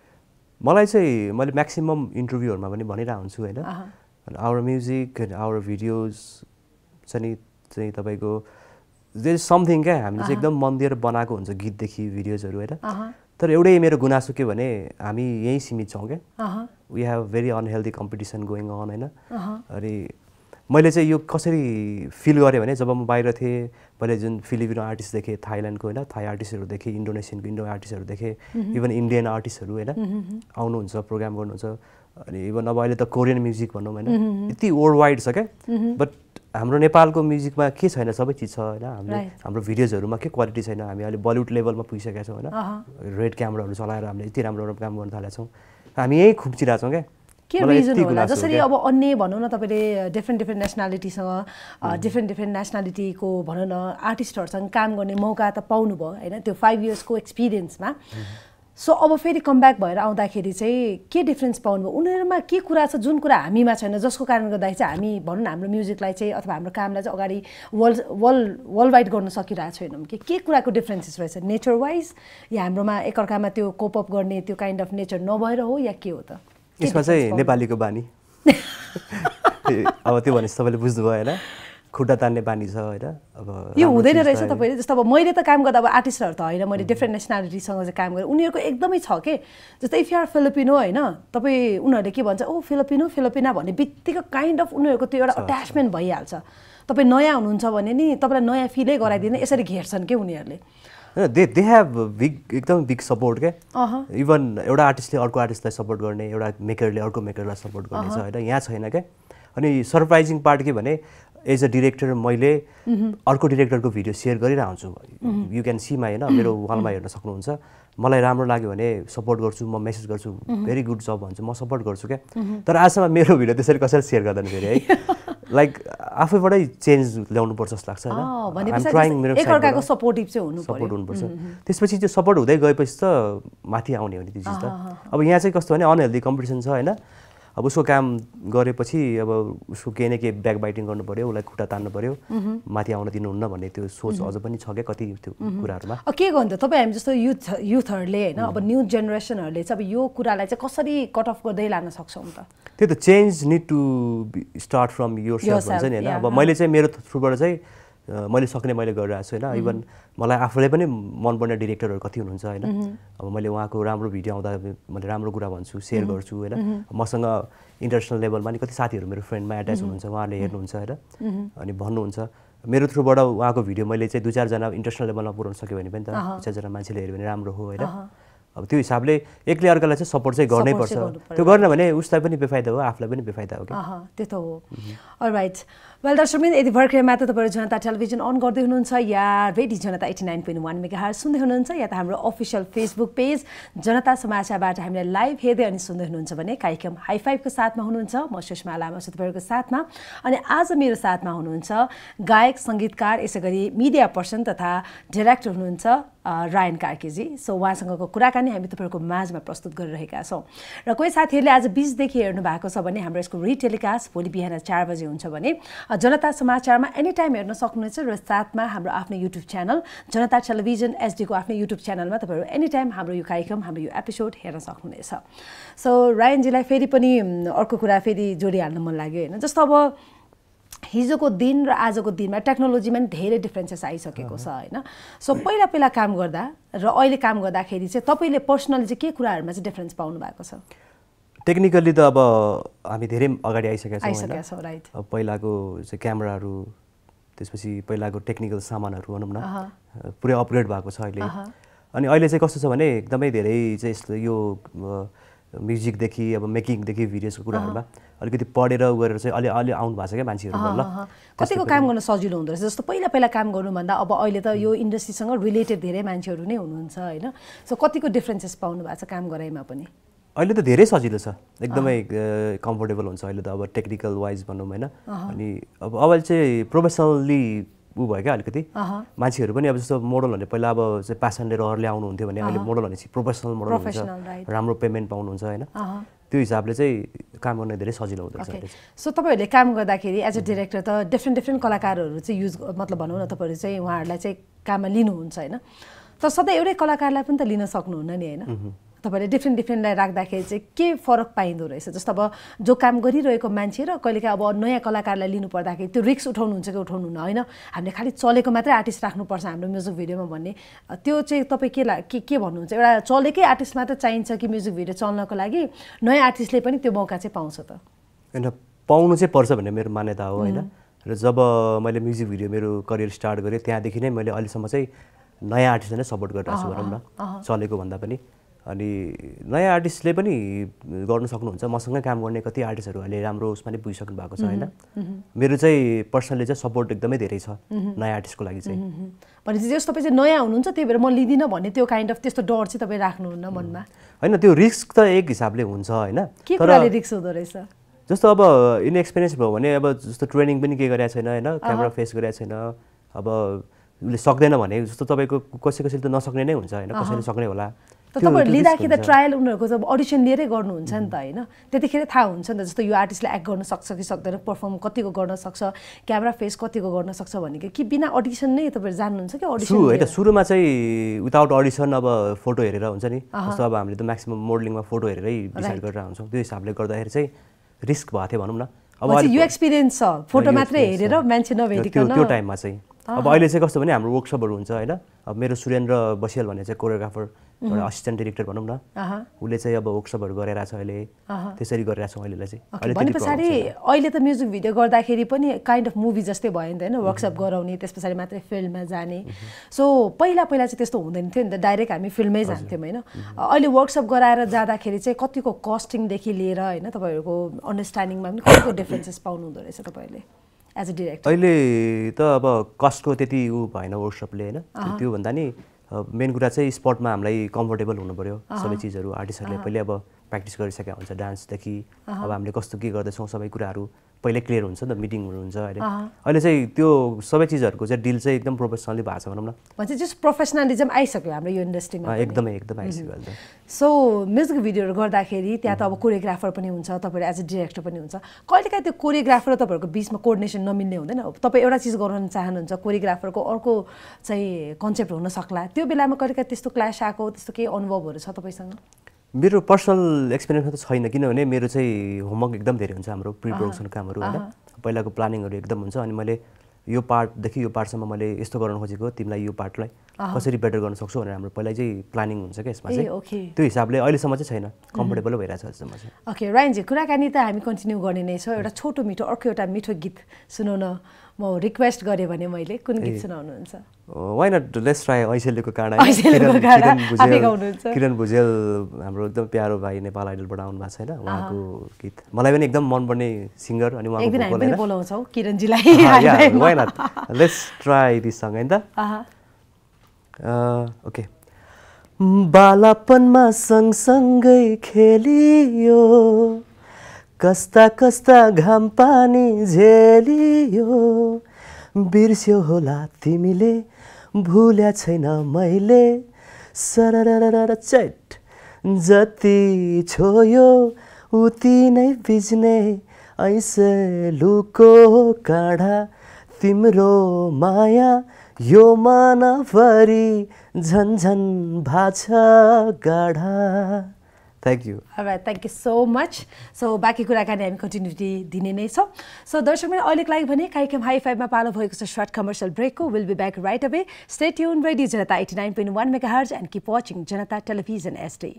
मलाई चाहिँ मैले म्याक्सिमम् इन्टरभ्यूहरूमा पनि भनिरहेको हुन्छु होइन आवर म्युजिक आवर भिडियोज चाहिँ चाहिँ तपाईँको देयर इज समथिङ क्या हामीले चाहिँ एकदम मन्दिर दिएर बनाएको हुन्छ गीतदेखि भिडियोजहरू होइन तर एउटै मेरो गुनासो के भने हामी यहीँ सीमित छौँ क्या we have very unhealthy competition going on होइन अनि मैले चाहिँ यो कसरी फिल गरेँ भने जब म बाहिर थिएँ मैले जुन फिलिपिनो आर्टिस्ट देखेँ थाइल्यान्डको होइन थाई आर्टिस्टहरू देखेँ इन्डोनेसियनको इन्डो आर्टिस्टहरू देखेँ इभन इन्डियन आर्टिस्टहरू होइन आउनुहुन्छ प्रोग्राम गर्नुहुन्छ अनि इभन अब अहिले त कोरियन म्युजिक भनौँ होइन यति वर्ल्ड वाइड छ क्या बट हाम्रो नेपालको म्युजिकमा के छैन सबै चिज छ होइन हामीले हाम्रो भिडियोजहरूमा के क्वालिटी छैन हामी अहिले बलिउड लेभलमा पुगिसकेका छौँ होइन रेड क्यामराहरू चलाएर हामीले यति राम्रो राम्रो काम गर्न थालेका छौँ हामी यहीँ खुम्चिरहेको छौँ क्या के रिजन होला जसरी अब अन्य भनौँ न तपाईँले डिफ्रेन्ट डिफ्रेन्ट नेसनालिटीसँग डिफ्रेन्ट डिफ्रेन्ट नेसनालिटीको भनौँ न आर्टिस्टहरूसँग काम गर्ने मौका त पाउनु भयो होइन त्यो फाइभ इयर्सको एक्सपिरियन्समा सो अब फेरि कमब्याक भएर आउँदाखेरि चाहिँ के डिफ्रेन्स पाउनुभयो उनीहरूमा के कुरा छ जुन कुरा हामीमा छैन जसको कारण गर्दाखेरि चाहिँ हामी भनौँ न हाम्रो म्युजिकलाई चाहिँ अथवा हाम्रो कामलाई चाहिँ अगाडि वर्ल्ड वर्ल्ड वर्ल्ड वाइड गर्न सकिरहेको छैनौँ कि के कुराको डिफ्रेन्सेस रहेछ नेचर वाइज या हाम्रोमा एकअर्कामा त्यो कोपअप गर्ने त्यो काइन्ड अफ नेचर नभएर हो या के हो त यसमा चाहिँ नेपालीको बानी अब त्यो भनेपछि तपाईँले बुझ्नुभयो होइन खुट्टा तान्ने बानी छ होइन अब यो हुँदैन रहेछ तपाईँले जस्तो अब मैले त काम गर्दा अब आर्टिस्टहरू त होइन मैले डिफ्रेन्ट नेसनालिटीसँग चाहिँ काम गरेँ उनीहरूको एकदमै छ कि जस्तै इफ युआर फिलिपिनो होइन तपाईँ उनीहरूले के भन्छ ओ फिलिपिनो फिलिपिना भन्ने बित्तिकै काइन्ड अफ उनीहरूको त्यो एउटा अट्याचमेन्ट भइहाल्छ तपाईँ नयाँ हुनुहुन्छ भने नि तपाईँलाई नयाँ फिलै गराइदिने यसरी घेर्छन् कि उनीहरूले दे दे हेभ बिग एकदम बिग सपोर्ट क्या इभन एउटा आर्टिस्टले अर्को आर्टिस्टलाई सपोर्ट गर्ने एउटा मेकरले अर्को मेकरलाई सपोर्ट गर्ने छ होइन यहाँ छैन क्या अनि सरप्राइजिङ पार्ट के भने एज अ डिरेक्टर मैले mhm. अर्को डिरेक्टरको भिडियो सेयर गरिरहन्छु यु क्यान सीमा होइन मेरो mhm. वालमा हेर्न सक्नुहुन्छ मलाई राम्रो लाग्यो भने सपोर्ट गर्छु म मेसेज गर्छु भेरी गुड जब भन्छु म सपोर्ट गर्छु क्या mhm. तर आजसम्म मेरो भिडियो त्यसरी कसरी सेयर गर्दैन फेरि है लाइक आफैबाटै चेन्ज ल्याउनु पर्छ जस्तो लाग्छ होइन सपोर्ट हुनुपर्छ त्यसपछि त्यो सपोर्ट हुँदै गएपछि त माथि आउने हो नि त्यो चिज त अब यहाँ चाहिँ कस्तो भने अनहेल्दी कम्पिटिसन छ होइन अब उसको काम गरेपछि अब उसको केही न केही ब्याक बाइटिङ गर्नु पर्यो उसलाई खुट्टा तान्नु पर्यो माथि आउन दिनुहुन्न भन्ने त्यो सोच अझ पनि छ क्या कति त्यो कुराहरूमा के गर्नु त तपाईँ हामी जस्तो युथ युथहरूले होइन अब न्यू जेनेरेसनहरूले चाहिँ अब यो कुरालाई चाहिँ कसरी कट अफ गर्दै लान सक्छौँ त त्यो त change need to start from यो भन्छ नि होइन अब मैले चाहिँ मेरो थ्रुबाट चाहिँ मैले सक्ने मैले गरिरहेको छु होइन इभन मलाई आफूले पनि मनपर्ने डिरेक्टरहरू कति हुनुहुन्छ होइन अब मैले उहाँको राम्रो भिडियो आउँदा मैले राम्रो कुरा भन्छु सेयर गर्छु होइन मसँग इन्टरनेसनल लेभलमा नि कति साथीहरू मेरो फ्रेन्डमा एट्याच हुनुहुन्छ उहाँले हेर्नुहुन्छ होइन अनि भन्नुहुन्छ मेरो थ्रुबाट उहाँको भिडियो मैले चाहिँ दुई चारजना इन्टरनेसनल लेभलमा पुऱ्याउनु सक्यो भने पनि त दुई चारजना मान्छेले हेऱ्यो भने राम्रो हो होइन अब त्यो हिसाबले एकले अर्कालाई चाहिँ सपोर्ट चाहिँ गर्नै पर्छ त्यो गर्न भने उसलाई पनि बेफाइदा हो आफूलाई पनि बेफाइदा हो क्या त्यो त हो राइट वेल दर्शकबिन यदि भर्खरै मात्र तपाईँहरू जनता टेलिभिजन अन गर्दै हुनुहुन्छ या radio Janata eighty nine point one mega सुन्दै हुनुहुन्छ या त हाम्रो अफिसियल फेसबुक पेज जनता समाचारबाट हामीलाई लाइभ हेर्दै अनि सुन्दै हुनुहुन्छ भने कार्यक्रम हाई फाइभको साथमा हुनुहुन्छ म सुषमा लामा छु तपाईँहरूको साथमा अनि आज मेरो साथमा हुनुहुन्छ गायक सङ्गीतकार यसै गरी मिडिया पर्सन तथा डाइरेक्टर हुनुहुन्छ रायन कार्केजी सो उहाँसँगको कुराकानी हामी तपाईँहरूको माझमा प्रस्तुत गरिरहेका छौँ र कोही साथीहरूले आज बिचदेखि हेर्नु भएको छ भने हाम्रो यसको रिटेलिकास्ट भोलि बिहान चार बजे हुन्छ भने जनता समाचारमा एनी टाइम हेर्न सक्नुहुन्छ र साथमा हाम्रो आफ्नो युट्युब च्यानल जनता टेलिभिजन एसडीको आफ्नो युट्युब च्यानलमा तपाईँहरू एनी टाइम हाम्रो यो कार्यक्रम हाम्रो यो एपिसोड हेर्न सक्नुहुनेछ सो रायनजीलाई फेरि पनि अर्को कुरा फेरि जोडिहाल्नु मन लाग्यो होइन जस्तो अब हिजोको दिन र आजको दिनमा टेक्नोलोजीमा पनि धेरै डिफ्रेन्सेस आइसकेको छ होइन सो पहिला पहिला काम गर्दा र अहिले काम गर्दाखेरि चाहिँ तपाईँले पर्सनली चाहिँ के कुराहरूमा चाहिँ डिफ्रेन्स पाउनु भएको छ टेक्निकल्ली त अब हामी धेरै अगाडि आइसकेका छौँ पहिलाको चाहिँ क्यामेराहरू त्यसपछि पहिलाको टेक्निकल सामानहरू भनौँ न पुरै अपग्रेड भएको छ अहिले अनि अहिले चाहिँ कस्तो छ भने एकदमै धेरै चाहिँ यस्तो यो म्युजिकदेखि अब मेकिङदेखि भिडियोजको कुराहरूमा अलिकति पढेर उ गरेर चाहिँ अलि अलि आउनु भएको छ क्या मान्छेहरू ल कतिको काम गर्न सजिलो हुँदो रहेछ जस्तो पहिला पहिला काम गर्नुभन्दा अब अहिले त यो इन्डस्ट्रीसँग रिलेटेड धेरै मान्छेहरू नै हुनुहुन्छ होइन सो कतिको डिफ्रेन्सेस पाउनु भएको छ काम गराइमा पनि अहिले त धेरै सजिलो छ एकदमै कम्फोर्टेबल हुन्छ अहिले त अब टेक्निकल वाइज भनौँ होइन अनि अब अब अहिले चाहिँ प्रोफेसनल्ली ऊ भयो क्या अलिकति मान्छेहरू पनि अब जस्तो भने पहिला अब चाहिँ रहरले आउनुहुन्थ्यो भने अहिले मोडल भनेपछि प्रोफेसनल मोडल हुन्छ राम्रो पेमेन्ट पाउनुहुन्छ होइन त्यो हिसाबले चाहिँ काम गर्न धेरै सजिलो हुँदो रहेछ सो तपाईँहरूले काम गर्दाखेरि एज अ डिरेक्टर त डिफ्रेन्ट डिफ्रेन्ट कलाकारहरू चाहिँ युज मतलब भनौँ न तपाईँहरू चाहिँ उहाँहरूलाई चाहिँ काममा लिनुहुन्छ होइन तर सधैँ एउटै कलाकारलाई पनि त लिन सक्नुहुन्न नि होइन तपाईँले डिफ्रेन्ट डिफ्रेन्टलाई राख्दाखेरि चाहिँ के फरक पाइँदो रहेछ जस्तो अब जो काम गरिरहेको मान्छे र कहिलेकाहीँ अब नयाँ कलाकारलाई लिनु पर्दाखेरि त्यो रिक्स उठाउनुहुन्छ कि उठाउनुहुन्न होइन हामीले खालि चलेको मात्रै आर्टिस्ट राख्नुपर्छ हाम्रो म्युजिक भिडियोमा भन्ने त्यो चाहिँ तपाईँ के ला के के भन्नुहुन्छ एउटा चलेकै आर्टिस्ट मात्र चाहिन्छ कि म्युजिक भिडियो चल्नको लागि नयाँ आर्टिस्टले पनि त्यो मौका चाहिँ पाउँछ त होइन पाउनु चाहिँ पर्छ भन्ने मेरो मान्यता हो होइन र जब मैले म्युजिक भिडियो मेरो करियर स्टार्ट गरेँ त्यहाँदेखि नै मैले अहिलेसम्म चाहिँ नयाँ आर्टिस्टलाई नै सपोर्ट गरिरहेको छु भनौँ न चलेको भन्दा पनि अनि नयाँ आर्टिस्टले पनि गर्नु सक्नुहुन्छ मसँगै काम गर्ने कति आर्टिस्टहरू अहिले राम्रो उसमा नै बुझिसक्नु भएको छ होइन मेरो चाहिँ पर्सनली चाहिँ सपोर्ट एकदमै धेरै छ नयाँ आर्टिस्टको लागि चाहिँ भनेपछि जस तपाईँ चाहिँ नयाँ हुनुहुन्छ त्यही भएर म लिँदिनँ भन्ने त्यो काइन्ड अफ त्यस्तो डर चाहिँ तपाईँ राख्नुहुन्न मनमा होइन त्यो रिस्क त एक हिसाबले हुन्छ होइन रिस्क हुँदो जस्तो अब इनएक्सपिरियन्स भयो भने अब जस्तो ट्रेनिङ पनि के गरेको छैन होइन क्यामेरा फेस गरेको छैन अब उसले सक्दैन भने जस्तो तपाईँको कसै कसैले त नसक्ने नै हुन्छ होइन कसैले सक्ने होला तपाईँहरू लिँदाखेरि त ट्रायल उनीहरूको त अडिसन लिएरै गर्नुहुन्छ नि त होइन त्यतिखेर थाहा हुन्छ नि त जस्तो यो आर्टिस्टले एक्ट गर्न सक्छ कि सक्दैन पर्फर्म कतिको गर्न सक्छ क्यामरा फेस कतिको गर्न सक्छ भनेको कि बिना अडिसन नै तपाईँहरू जान्नुहुन्छ कि अडिसन होइन सुरुमा चाहिँ विदाउट अडिसन अब फोटो हेरेर हुन्छ नि जस्तो अब हामीले त म्याक्सिमम मोडलिङमा फोटो हेरेरै डिसाइड गरेर हुन्छौँ त्यो हिसाबले गर्दाखेरि चाहिँ रिस्क भएको थियो भनौँ न अब यो एक्सपिरियन्स छ फोटो मात्रै हेरेर मान्छे नभेटिकन त्यो टाइममा चाहिँ अब अहिले चाहिँ कस्तो भने हाम्रो वर्कसपहरू हुन्छ होइन अब मेरो सुरेन्द्र बसियाल भन्ने चाहिँ कोरियोग्राफर एउटा असिस्टेन्ट डिरेक्टर भनौँ न उसले चाहिँ अब वर्कसपहरू गरेर छ अहिले त्यसरी गरेर छौँ अहिलेलाई चाहिँ भने पछाडि अहिले त म्युजिक भिडियो गर्दाखेरि पनि काइन्ड अफ मुभी जस्तै भयो नि त होइन वर्कसप गराउने त्यस पछाडि मात्रै फिल्डमा जाने सो पहिला पहिला चाहिँ त्यस्तो हुँदैन थियो नि त डाइरेक्ट हामी फिल्डमै जान्थ्यौँ होइन अहिले वर्कसप गराएर जाँदाखेरि चाहिँ कतिको कस्टिङदेखि लिएर होइन तपाईँहरूको अन्डरस्ट्यान्डिङमा पनि कतिको डिफ्रेन्सेस पाउनु हुँदो रहेछ तपाईँहरूले एज अ डिरेक्टर अहिले त अब कस्टको त्यति ऊ भएन वर्कसपले होइन त्योभन्दा नि मेन कुरा चाहिँ स्पटमा हामीलाई कम्फर्टेबल पऱ्यो सबै चिजहरू आर्टिस्टहरूले पहिले अब प्र्याक्टिस गरिसकेका हुन्छ डान्सदेखि अब हामीले कस्तो के गर्दैछौँ सबै कुराहरू पहिल्यै क्लियर हुन्छ नि त मिटिङ हुन्छ अहिले अहिले चाहिँ त्यो सबै चिजहरूको चाहिँ डिल चाहिँ एकदम प्रोफेसनली भएको छ भनौँ न भन्छ जस्ट प्रोफेसनलिजम आइसक्यो हाम्रो यो इन्डस्ट्रीमा एकदमै एकदम आइसक्यो अहिले सो म्युजिक भिडियोहरू गर्दाखेरि त्यहाँ त अब कोरियोग्राफर पनि हुन्छ तपाईँहरू एज अ डिरेक्टर पनि हुन्छ कहिलेकाहीँ त्यो कोरियोग्राफर र तपाईँहरूको बिचमा कोर्डिनेसन नमिल्ने हुँदैन तपाईँ एउटा चिज गराउन चाहनुहुन्छ कोरियोग्राफरको अर्को चाहिँ कन्सेप्ट हुन सक्ला त्यो बेलामा कहिलेकाहीँ त्यस्तो क्लास आएको त्यस्तो केही अनुभवहरू छ तपाईँसँग मेरो पर्सनल एक्सपिरियन्समा त छैन किनभने मेरो चाहिँ होमवर्क एकदम धेरै हुन्छ हाम्रो प्रि प्रोडक्सन कामहरू होइन पहिलाको प्लानिङहरू एकदम हुन्छ अनि मैले यो पार्टदेखि यो पार्टसम्म मैले यस्तो गर्न खोजेको तिमीलाई यो पार्टलाई कसरी बेटर गर्न सक्छु भनेर हाम्रो पहिला चाहिँ प्लानिङ हुन्छ क्या यसमा चाहिँ त्यो हिसाबले अहिलेसम्म चाहिँ छैन कम्फर्टेबल भइरहेको छ अहिलेसम्म चाहिँ ओके राइन्जी कुराकानी त हामी कन्टिन्यू गर्ने नै छ एउटा छोटो मिठो अर्को एउटा मिठो गीत सुनाउन म रिक्वेस्ट गरेँ भने मैले कुन गीत सुनाउनुहुन्छ वाइ नट लेट्स ट्राई ऐसेलको काँडा किरण भुजेल हाम्रो एकदम प्यारो भाइ नेपाल आइडलबाट आउनु भएको छैन उहाँको गीत मलाई पनि एकदम मनपर्ने सिङ्गर अनि बोलाउँछौँ किरणजीलाई why not let's try this song होइन ओके बालापनमा सँगसँगै खेलियो कस्ता कस्ता घाम पानी झेलियो बिर्स्यो होला तिमीले भुल्या छैन मैले सरर चट जति छोयो उति नै बिज्ने ऐसे लुको काढा तिम्रो माया यो मनभरि झन्झन भाछ गाढा thank you thank you so much so बाँकी कुराकानी हामी कन्टिन्युटी दिने नै छौँ सो दर्शक मेरो अहिलेको लागि भने कार्यक्रम हाई फाइभमा पालो भएको छ short commercial ब्रेकको will be back right away state युन ready Janata eighty nine point one mega hertz and keep watching Janata television SD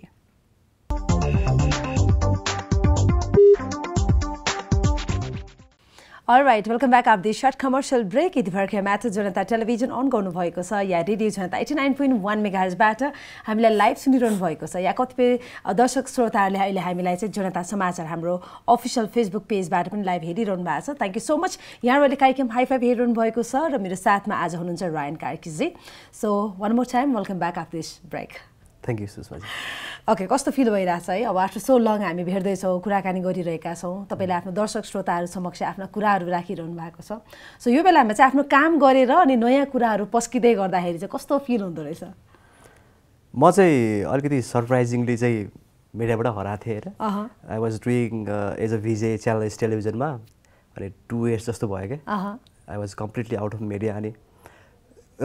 all right welcome back of the short commercial brake यति भर्खर म्याथ जनता टेलिभिजन अन गर्नुभएको छ या radio Janata eighty nine point one मेगाजबाट हामीलाई लाइभ सुनिरहनु भएको छ या कतिपय दर्शक श्रोताहरूले अहिले हामीलाई चाहिँ जनता समाचार हाम्रो अफिसियल फेसबुक पेजबाट पनि लाइभ हेरिरहनु भएको छ थ्याङ्क यू सो मच यहाँहरूले कार्यक्रम हाई फाइभ हेरिरहनु भएको छ र मेरो साथमा आज हुनुहुन्छ Rayan Karki ji so one more time welcome back आफ् this break thank you Sushma ji okay कस्तो फिल भइरहेछ है अब आफ्टर सो लङ हामी भेट्दैछौँ कुराकानी गरिरहेका छौँ तपाईँले आफ्नो दर्शक श्रोताहरू समक्ष आफ्ना कुराहरू राखिरहनु भएको छ सो यो बेलामा चाहिँ आफ्नो काम गरेर अनि नयाँ कुराहरू पस्किँदै गर्दाखेरि चाहिँ कस्तो फिल हुँदो रहेछ म चाहिँ अलिकति सरप्राइजिङली चाहिँ मिडियाबाट हराएको थिएँ होइन I was doing as a VJ channel टेलिभिजनमा अनि टु इयर्स जस्तो भयो क्या I was completely out of media अनि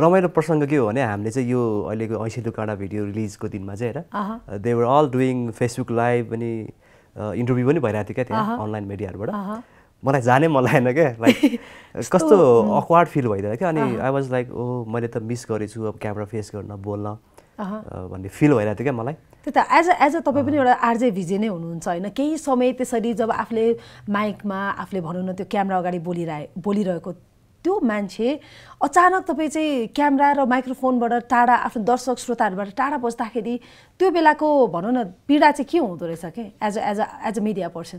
रमाइलो प्रसङ्ग के हो भने हामीले चाहिँ यो अहिलेको ऐसेलु काँडा भिडियो रिलिजको दिनमा चाहिँ होइन they were all doing Facebook live अनि इन्टरभ्यू पनि भइरहेको थियो क्या त्यहाँ अनलाइन मिडियाहरूबाट मलाई जानै मन लागेन क्या लाइक कस्तो अक्वार्ड फिल भइरहेको थियो अनि आई वाज लाइक ओ मैले त मिस गरेछु अब क्यामरा फेस गर्न बोल्न भन्ने फिल भइरहेको थियो क्या मलाई त्यो त एज एज अ तपाईँ पनि एउटा आरजे भिजे नै हुनुहुन्छ होइन केही समय त्यसरी जब आफूले माइकमा आफूले भनौँ न त्यो क्यामरा अगाडि बोलिरहे बोलिरहेको त्यो मान्छे अचानक तपाईँ चाहिँ क्यामेरा र माइक्रोफोनबाट टाढा आफ्नो दर्शक श्रोताहरूबाट टाढा बस्दाखेरि त्यो बेलाको भनौँ न पीडा चाहिँ के हुँदो रहेछ के as a as a as a media person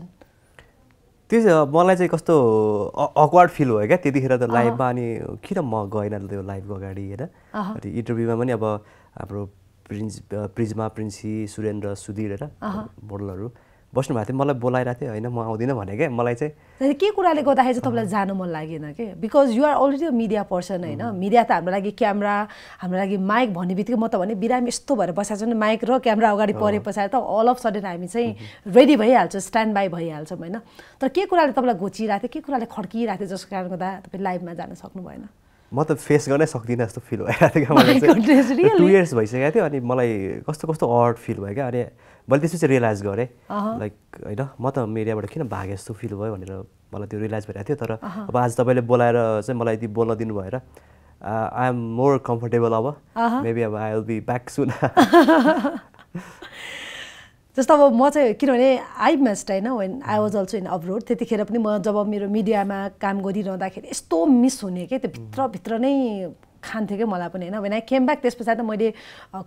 त्यो चाहिँ मलाई चाहिँ कस्तो अक्वार्ड फिल भयो क्या त्यतिखेर त लाइभमा अनि किन म गएन त्यो लाइभको अगाडि होइन अनि इन्टरभ्यूमा पनि अब हाम्रो प्रिन्स प्रिजमा प्रिन्सी सुरेन्द्र सुधीर होइन मोडलहरू बस्नु भएको थियो मलाई बोलाइरहेको थियो होइन म आउँदिनँ भने क्या मलाई चाहिँ के कुराले गर्दाखेरि चाहिँ तपाईँलाई जानु मन लागेन कि because you're already media person होइन मिडिया mm-hmm. त हाम्रो लागि क्यामरा हाम्रो लागि माइक भन्ने बित्तिकै म त भने बिरामी यस्तो भएर बसेको छ भने माइक र क्यामरा अगाडि परे पछाडि त अल अफ सडन हामी चाहिँ रेडी भइहाल्छ स्ट्यान्ड बाई भइहाल्छौँ होइन तर के कुराले तपाईँलाई घोचिरहेको थियो के कुराले खड्किरहेको थियो जसको कारणले गर्दा तपाईँ लाइभमा जान सक्नु भएन म त फेस गर्नै सक्दिनँ जस्तो फिल भइरहेको थियो टु इयर्स भइसकेको थियो अनि मलाई कस्तो कस्तो अर्ड फिल भयो क्या अनि मैले त्यसपछि रियलाइज गरेँ लाइक होइन म त मिडियाबाट किन भागे जस्तो फिल भयो भनेर मलाई त्यो रियलाइज भइरहेको थियो तर अब आज तपाईँले बोलाएर चाहिँ मलाई यति बोल्न दिनु भएर आई एम मोर कम्फर्टेबल अब मेबी अब I will be back soon जस्तो अब म चाहिँ किनभने आई मेस्ट होइन when I was also in abroad त्यतिखेर पनि म जब मेरो मिडियामा काम गरिरहँदाखेरि यस्तो मिस हुने क्या त्यो भित्रभित्र नै खान्थेँ क्या मलाई पनि होइन होइन आई केम ब्याक त्यस पछाडि त मैले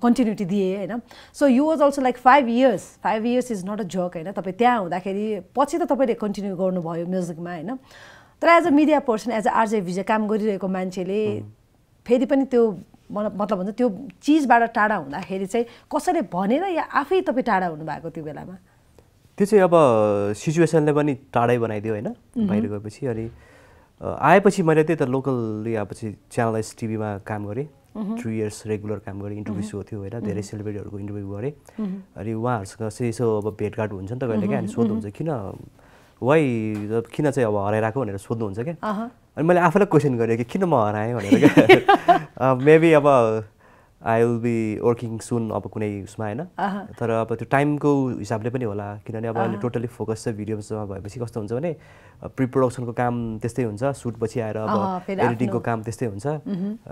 कन्टिन्युटी दिएँ होइन so you was also like five years five years is not a joke होइन तपाईँ त्यहाँ हुँदाखेरि पछि त तपाईँले कन्टिन्यू गर्नुभयो म्युजिकमा होइन तर as a media person as a RJ VJ काम गरिरहेको मान्छेले फेरि पनि त्यो मतलब भन्छ त्यो चिजबाट टाढा हुँदाखेरि चाहिँ कसैले भनेर या आफै तपाईँ टाढा हुनुभएको त्यो बेलामा त्यो चाहिँ अब सिचुएसनले पनि टाढै बनाइदियो होइन बाहिर गएपछि अनि आएपछि मैले त्यही त लोकलले अब चाहिँ च्यानल एस टिभीमा काम गरेँ थ्री इयर्स रेगुलर काम गरेँ इन्टरभ्यू सो थियो होइन धेरै सेलिब्रेटीहरूको इन्टरभ्यू गरेँ अनि उहाँहरूसँग चाहिँ यसो अब भेटघाट हुन्छ नि त कहिले क्या अनि सोध्नुहुन्छ किन वाइ किन चाहिँ अब हराइरहेको भनेर सोध्नुहुन्छ क्या अनि मैले आफैलाई क्वेसन गरेँ कि किन म हराएँ भनेर क्या मेबी अब I will be working soon अब कुनै उसमा होइन तर अब त्यो टाइमको हिसाबले पनि होला किनभने अब अहिले टोटली फोकस चाहिँ भिडियोमा भएपछि कस्तो हुन्छ भने प्रि प्रोडक्सनको काम त्यस्तै हुन्छ सुटपछि आएर अब एडिटिङको काम त्यस्तै हुन्छ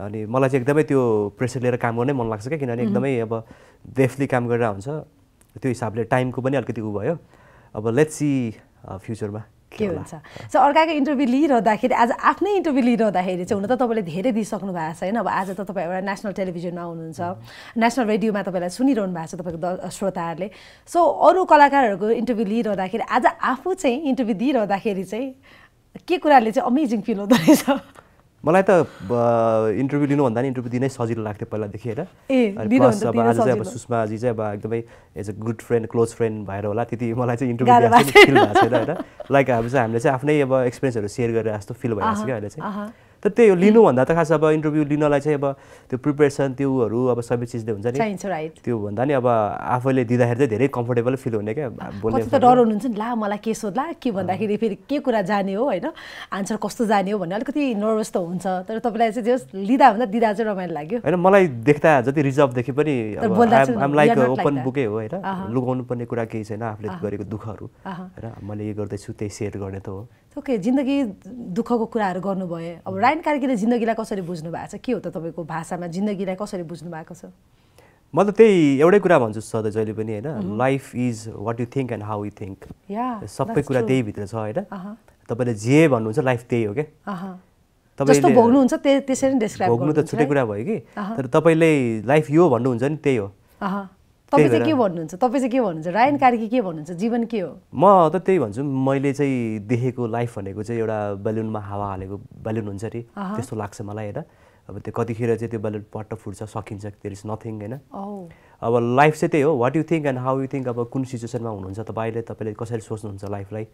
अनि मलाई चाहिँ एकदमै त्यो प्रेसर लिएर काम गर्नै मन लाग्छ क्या किनभने एकदमै अब देफली काम गरेर हुन्छ त्यो हिसाबले टाइमको पनि अलिकति उ भयो अब लेट्स सी फ्युचरमा के हुन्छ सो अर्काको इन्टरभ्यू लिइरहँदाखेरि आज आफ्नै इन्टरभ्यू लिइरहँदाखेरि चाहिँ हुन त तपाईँले धेरै दिइसक्नु भएको छ होइन अब आज त तपाईँ एउटा नेसनल टेलिभिजनमा हुनुहुन्छ नेसनल रेडियोमा तपाईँलाई सुनिरहनु भएको छ तपाईँको श्रोताहरूले सो अरू कलाकारहरूको इन्टरभ्यू लिइरहँदाखेरि आज आफू चाहिँ इन्टरभ्यू दिइरहँदाखेरि चाहिँ के कुराले चाहिँ अमेजिङ फिल हुँदो रहेछ मलाई त इन्टरभ्यू लिनुभन्दा नि इन्टरभ्यू दिनै सजिलो लाग्थ्यो पहिलादेखि होइन प्लस अब आज चाहिँ अब सुषमाजी चाहिँ अब एकदमै as a good friend close friend भएर होला त्यति मलाई चाहिँ इन्टरभ्यू फिल भएको छैन होइन लाइक अब चाहिँ हामीले चाहिँ आफ्नै अब एक्सपिरियन्सहरू सेयर गरेर जस्तो फिल भइरहेको छ क्या अहिले चाहिँ तर त्यही हो लिनुभन्दा त खास अब इन्टरभ्यू लिनलाई चाहिँ अब त्यो प्रिपेरेसन त्योहरू अब सबै चिजले हुन्छ नि त्यो भन्दा नि अब आफैले दिँदाखेरि चाहिँ धेरै कम्फर्टेबल फिल हुने क्या बोल्ने त डर हुनुहुन्छ नि ला मलाई के सोध्ला के भन्दाखेरि फेरि के कुरा जाने हो होइन आन्सर कस्तो जाने हो भन्ने अलिकति नर्भस त हुन्छ तर तपाईँलाई चाहिँ जस लिँदा भन्दा दिँदा चाहिँ रमाइलो लाग्यो होइन मलाई देख्दा जति रिजर्भ देखे पनि लाइक ओपन बुकै हो होइन लुगाउनु पर्ने कुरा केही छैन आफूले गरेको दुःखहरू होइन मैले यो गर्दैछु त्यही सेयर गर्ने त हो ओके जिन्दगी दुःखको कुराहरू गर्नुभयो अब रायन कार्कीले जिन्दगीलाई कसरी बुझ्नु भएको छ के हो त तपाईँको भाषामा जिन्दगीलाई कसरी बुझ्नु भएको छ म त त्यही एउटै कुरा भन्छु सधैँ जहिले पनि होइन life is what you think and how you think सबै कुरा त्यही भित्र छ होइन तपाईँले जे भन्नुहुन्छ लाइफ त्यही हो क्या भोग्नुहुन्छ भोग्नु त छुट्टै कुरा भयो कि तर तपाईँले लाइफ यो भन्नुहुन्छ नि त्यही हो तपाईँ चाहिँ के भन्नुहुन्छ तपाईँ चाहिँ के भन्नुहुन्छ रायन कार्की के भन्नुहुन्छ जीवन के हो म त त्यही भन्छु मैले चाहिँ देखेको लाइफ भनेको चाहिँ एउटा बेलुनमा हावा हालेको बेलुन हुन्छ अरे त्यस्तो लाग्छ मलाई होइन अब त्यो कतिखेर चाहिँ त्यो बेलुन पट्ट फुट्छ सकिन्छ देयर इज नथिङ होइन अब लाइफ चाहिँ त्यही हो what you think and how you think अब कुन सिचुएसनमा हुनुहुन्छ तपाईँले तपाईँले कसरी सोच्नुहुन्छ लाइफलाई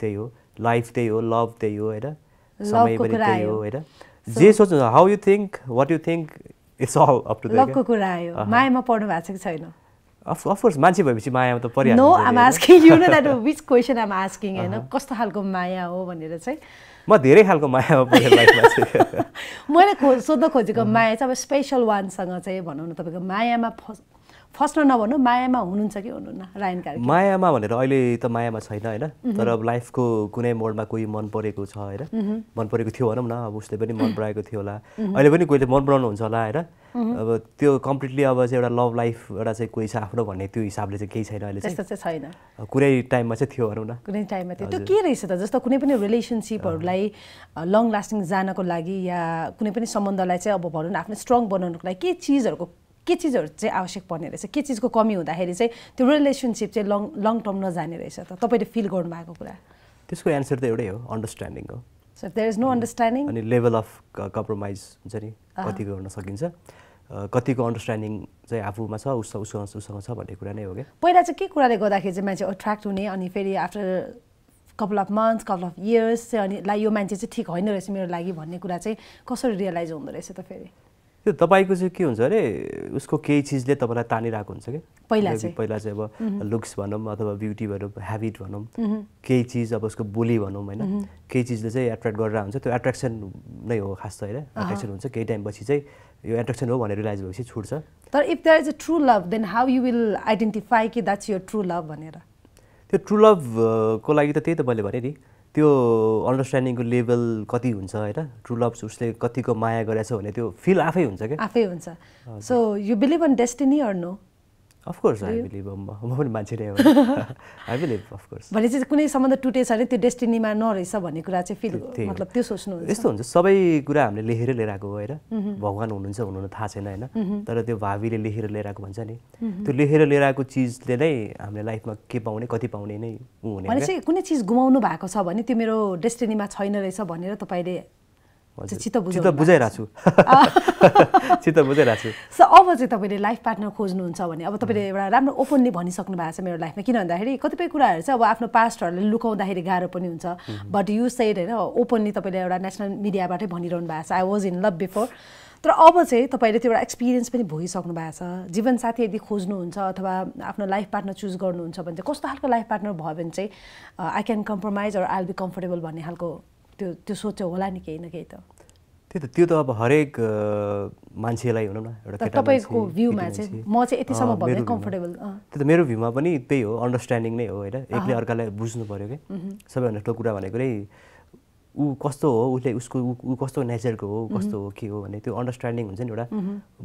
त्यही हो लाइफ त्यही हो लभ त्यही हो होइन समय पनि त्यही हो होइन जे सोच्नुहुन्छ how you think what you think it's all up to कुरा आयो मायामा पढ्नु भएको छ कि छैन अफकोर्स मान्छे भएपछि मायामा त परिहाल्छ no I'm asking you know that which question I'm asking होइन uh-huh. कस्तो खालको माया हो भनेर चाहिँ म धेरै खालको मायामा लाइफमा मैले खो सोध्न खोजेको माया चाहिँ अब स्पेसल वानसँग चाहिँ भनौँ न तपाईँको मायामा फर्स्टमा नभनौँ मायामा हुनुहुन्छ कि हुनुहुन्न रायन कार्की मायामा भनेर अहिले त मायामा छैन होइन तर अब लाइफको कुनै मोडमा कोही मन परेको छ होइन मन परेको थियो भनौँ न अब उसले पनि मन पराएको थियो होला अहिले पनि कोहीले मन हुन्छ होला होइन अब त्यो कम्प्लिटली अब चाहिँ एउटा लभ लाइफ एउटा चाहिँ कोही छ आफ्नो भन्ने त्यो हिसाबले चाहिँ केही छैन अहिले चाहिँ छैन कुनै टाइममा चाहिँ थियो भनौँ न कुनै टाइममा थियो त्यो के रहेछ त जस्तो कुनै पनि रिलेसनसिपहरूलाई लङ लास्टिङ जानको लागि या कुनै पनि सम्बन्धलाई चाहिँ अब भनौँ न आफ्नो स्ट्रङ बनाउनुको लागि के चिजहरूको के चिजहरू चाहिँ आवश्यक पर्ने रहेछ के चिजको कमी हुँदाखेरि चाहिँ त्यो रिलेसनसिप चाहिँ लङ लङ टर्म नजाने रहेछ त तपाईँले फिल गर्नुभएको कुरा त्यसको एन्सर त एउटै हो अन्डरस्ट्यान्डिङ हो sir there is no understanding अनि लेभल अफ कम्प्रोमाइज हुन्छ नि कति गर्न सकिन्छ कतिको अन्डरस्ट्यान्डिङ चाहिँ आफूमा छ उस उसँग उसँग छ भन्ने कुरा नै हो क्या पहिला चाहिँ के कुराले गर्दाखेरि चाहिँ मान्छे अट्र्याक्ट हुने अनि फेरि after couple of months couple of years चाहिँ अनि ला यो मान्छे चाहिँ ठिक होइन रहेछ मेरो लागि भन्ने कुरा चाहिँ कसरी रियलाइज हुँदो रहेछ त फेरि त्यो तपाईँको चाहिँ के हुन्छ अरे उसको केही चिजले तपाईँलाई तानिरहेको हुन्छ कि पहिला चाहिँ पहिला चाहिँ अब लुक्स भनौँ अथवा ब्युटी भनौँ हेबिट भनौँ केही चिज अब उसको बोली भनौँ होइन केही चिजले चाहिँ एट्र्याक्ट गरेर हुन्छ त्यो एट्र्याक्सन नै हो खास त होइन एट्र्याक्सन हुन्छ केही टाइमपछि चाहिँ यो एट्र्याक्सन हो भनेर रिलाइज भएपछि छुट्छ तर if there is a true love then how you will identify कि द्याट्स यर ट्रु लभ भनेर त्यो ट्रु लभको लागि त त्यही त मैले भनेँ नि त्यो अन्डरस्ट्यान्डिङको लेभल कति हुन्छ होइन ट्रु लभ्स उसले कतिको माया गरेछ भने त्यो फिल आफै हुन्छ क्या आफै हुन्छ so you believe on destiny or no of course I believe म पनि मान्छे नै हो आई बिलिभ अफकोर्स भने चाहिँ कुनै सम्बन्ध टुटेछ भने त्यो डेस्टिनीमा नरहेछ भन्ने कुरा चाहिँ फिल मतलब त्यो सोच्नु यस्तो हुन्छ सबै कुरा हामीले लेखेर लिएर आएको होइन भगवान् हुनुहुन्छ हुनु थाहा छैन होइन तर त्यो भावीले लेखेर लिएर आएको भन्छ नि त्यो लेखेर लिएर आएको चिजले नै हामीले लाइफमा के पाउने कति पाउने नै हुने भने चाहिँ कुनै चिज गुमाउनु भएको छ भने त्यो मेरो डेस्टिनीमा छैन रहेछ भनेर तपाईँले चित्त बुझाइरहेको छु चित्त बुझाइरहेको छु सो अब चाहिँ तपाईँले लाइफ पार्टनर खोज्नुहुन्छ भने अब तपाईँले एउटा राम्रो ओपनली भनिसक्नु भएको छ मेरो लाइफमा किन भन्दाखेरि कतिपय कुराहरू चाहिँ अब आफ्नो पास्टहरूले लुकाउँदाखेरि गाह्रो पनि हुन्छ बट यु सेड होइन ओपनली तपाईँले एउटा नेसनल मिडियाबाटै भनिरहनु भएको छ I was in love before तर अब चाहिँ तपाईँले त्यो एउटा एक्सपिरियन्स पनि भोगिसक्नु भएको छ जीवनसाथी यदि खोज्नुहुन्छ अथवा आफ्नो लाइफ पार्टनर चुज गर्नुहुन्छ भने चाहिँ कस्तो खालको लाइफ पार्टनर भयो भने चाहिँ I can compromise or will be comfortable भन्ने खालको त्यो त्यो सोच होला नि केही न केही त त्यही त त्यो त अब हरेक मान्छेलाई हुनु न एउटा तपाईँको भ्यूमा चाहिँ म चाहिँ यतिसम्म भन्दै कम्फर्टेबल त्यो त मेरो भ्यूमा पनि त्यही हो अन्डरस्ट्यान्डिङ नै हो होइन एकले अर्कालाई बुझ्नु पऱ्यो कि सबैभन्दा ठुलो कुरा भनेको नै ऊ कस्तो हो उसले उसको ऊ कस्तो नेचरको हो कस्तो हो के हो भने त्यो अन्डरस्ट्यान्डिङ हुन्छ नि एउटा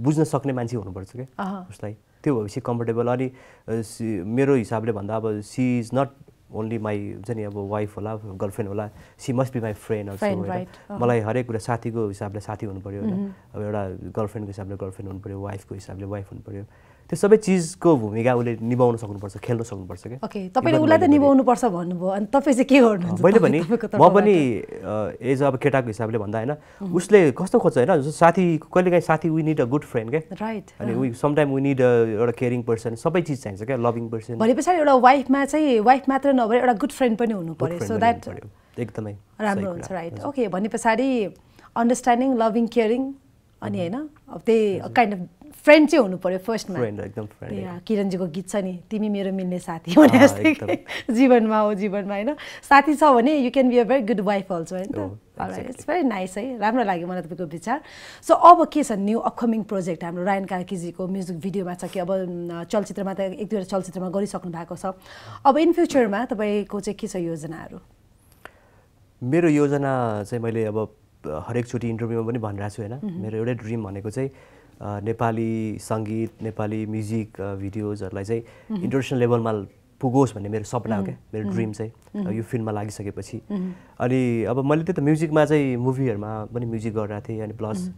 बुझ्न सक्ने मान्छे हुनुपर्छ क्या उसलाई त्यो भएपछि कम्फर्टेबल अनि मेरो हिसाबले भन्दा अब she is not only my हुन्छ नि अब वाइफ होला गर्लफ्रेन्ड होला she must be my friend also मलाई हरेक कुरा साथीको हिसाबले साथी हुनु पऱ्यो mm-hmm. अब एउटा गर्लफ्रेन्डको हिसाबले गर्लफ्रेन्ड हुनु पऱ्यो वाइफको हिसाबले वाइफ हुनु पऱ्यो त्यो सबै चिजको भूमिका उसले निभाउन सक्नुपर्छ खेल्न सक्नुपर्छ क्या ओके तपाईँले उसलाई त निभाउनु निभाउनुपर्छ भन्नुभयो अनि तपाईँ चाहिँ के गर्नुहुन्छ मैले पनि म पनि एज अब केटाको हिसाबले भन्दा होइन उसले कस्तो खोज्छ होइन साथी कहिलेकाहीँ साथी we need a good friend क्या राइट अनि वी समटाइम वी निड एउटा केयरिङ पर्सन सबै चिज चाहिन्छ क्या लभिङ पर्सन भने पछाडि एउटा वाइफमा चाहिँ वाइफ मात्र नभएर एउटा गुड फ्रेन्ड पनि हुनु पऱ्यो सो द्याट एकदमै राम्रो हुन्छ राइट ओके भने पछाडि अन्डरस्ट्यान्डिङ लभिङ केयरिङ अनि होइन अब त्यही काइन्ड अफ फ्रेन्ड चाहिँ हुनु पर्यो फर्स्टमा एकदम किरणजीको गीत छ नि तिमी मेरो मिल्ने साथी भने जस्तै जीवनमा हो जीवनमा होइन साथी छ भने you can be a very good wife also होइन इट्स भेरी नाइस है राम्रो लाग्यो मलाई तपाईँको विचार सो अब के छ न्यू अपकमिङ प्रोजेक्ट हाम्रो रायन कार्कीजीको म्युजिक भिडियोमा छ कि अब चलचित्रमा त एक दुईवटा चलचित्रमा गरिसक्नु भएको छ अब इन फ्युचरमा तपाईँको चाहिँ के छ योजनाहरू मेरो योजना चाहिँ मैले अब हरेकचोटि इन्टरभ्यूमा पनि भनिरहेको छु होइन मेरो एउटै ड्रिम भनेको चाहिँ नेपाली सङ्गीत नेपाली म्युजिक भिडियोजहरूलाई चाहिँ इन्टरनेसनल लेभलमा पुगोस् भन्ने मेरो सपना हो क्या मेरो ड्रिम चाहिँ यो फिल्डमा लागिसकेपछि अनि अब मैले त्यही त म्युजिकमा चाहिँ मुभीहरूमा पनि म्युजिक गरिरहेको थिएँ अनि प्लस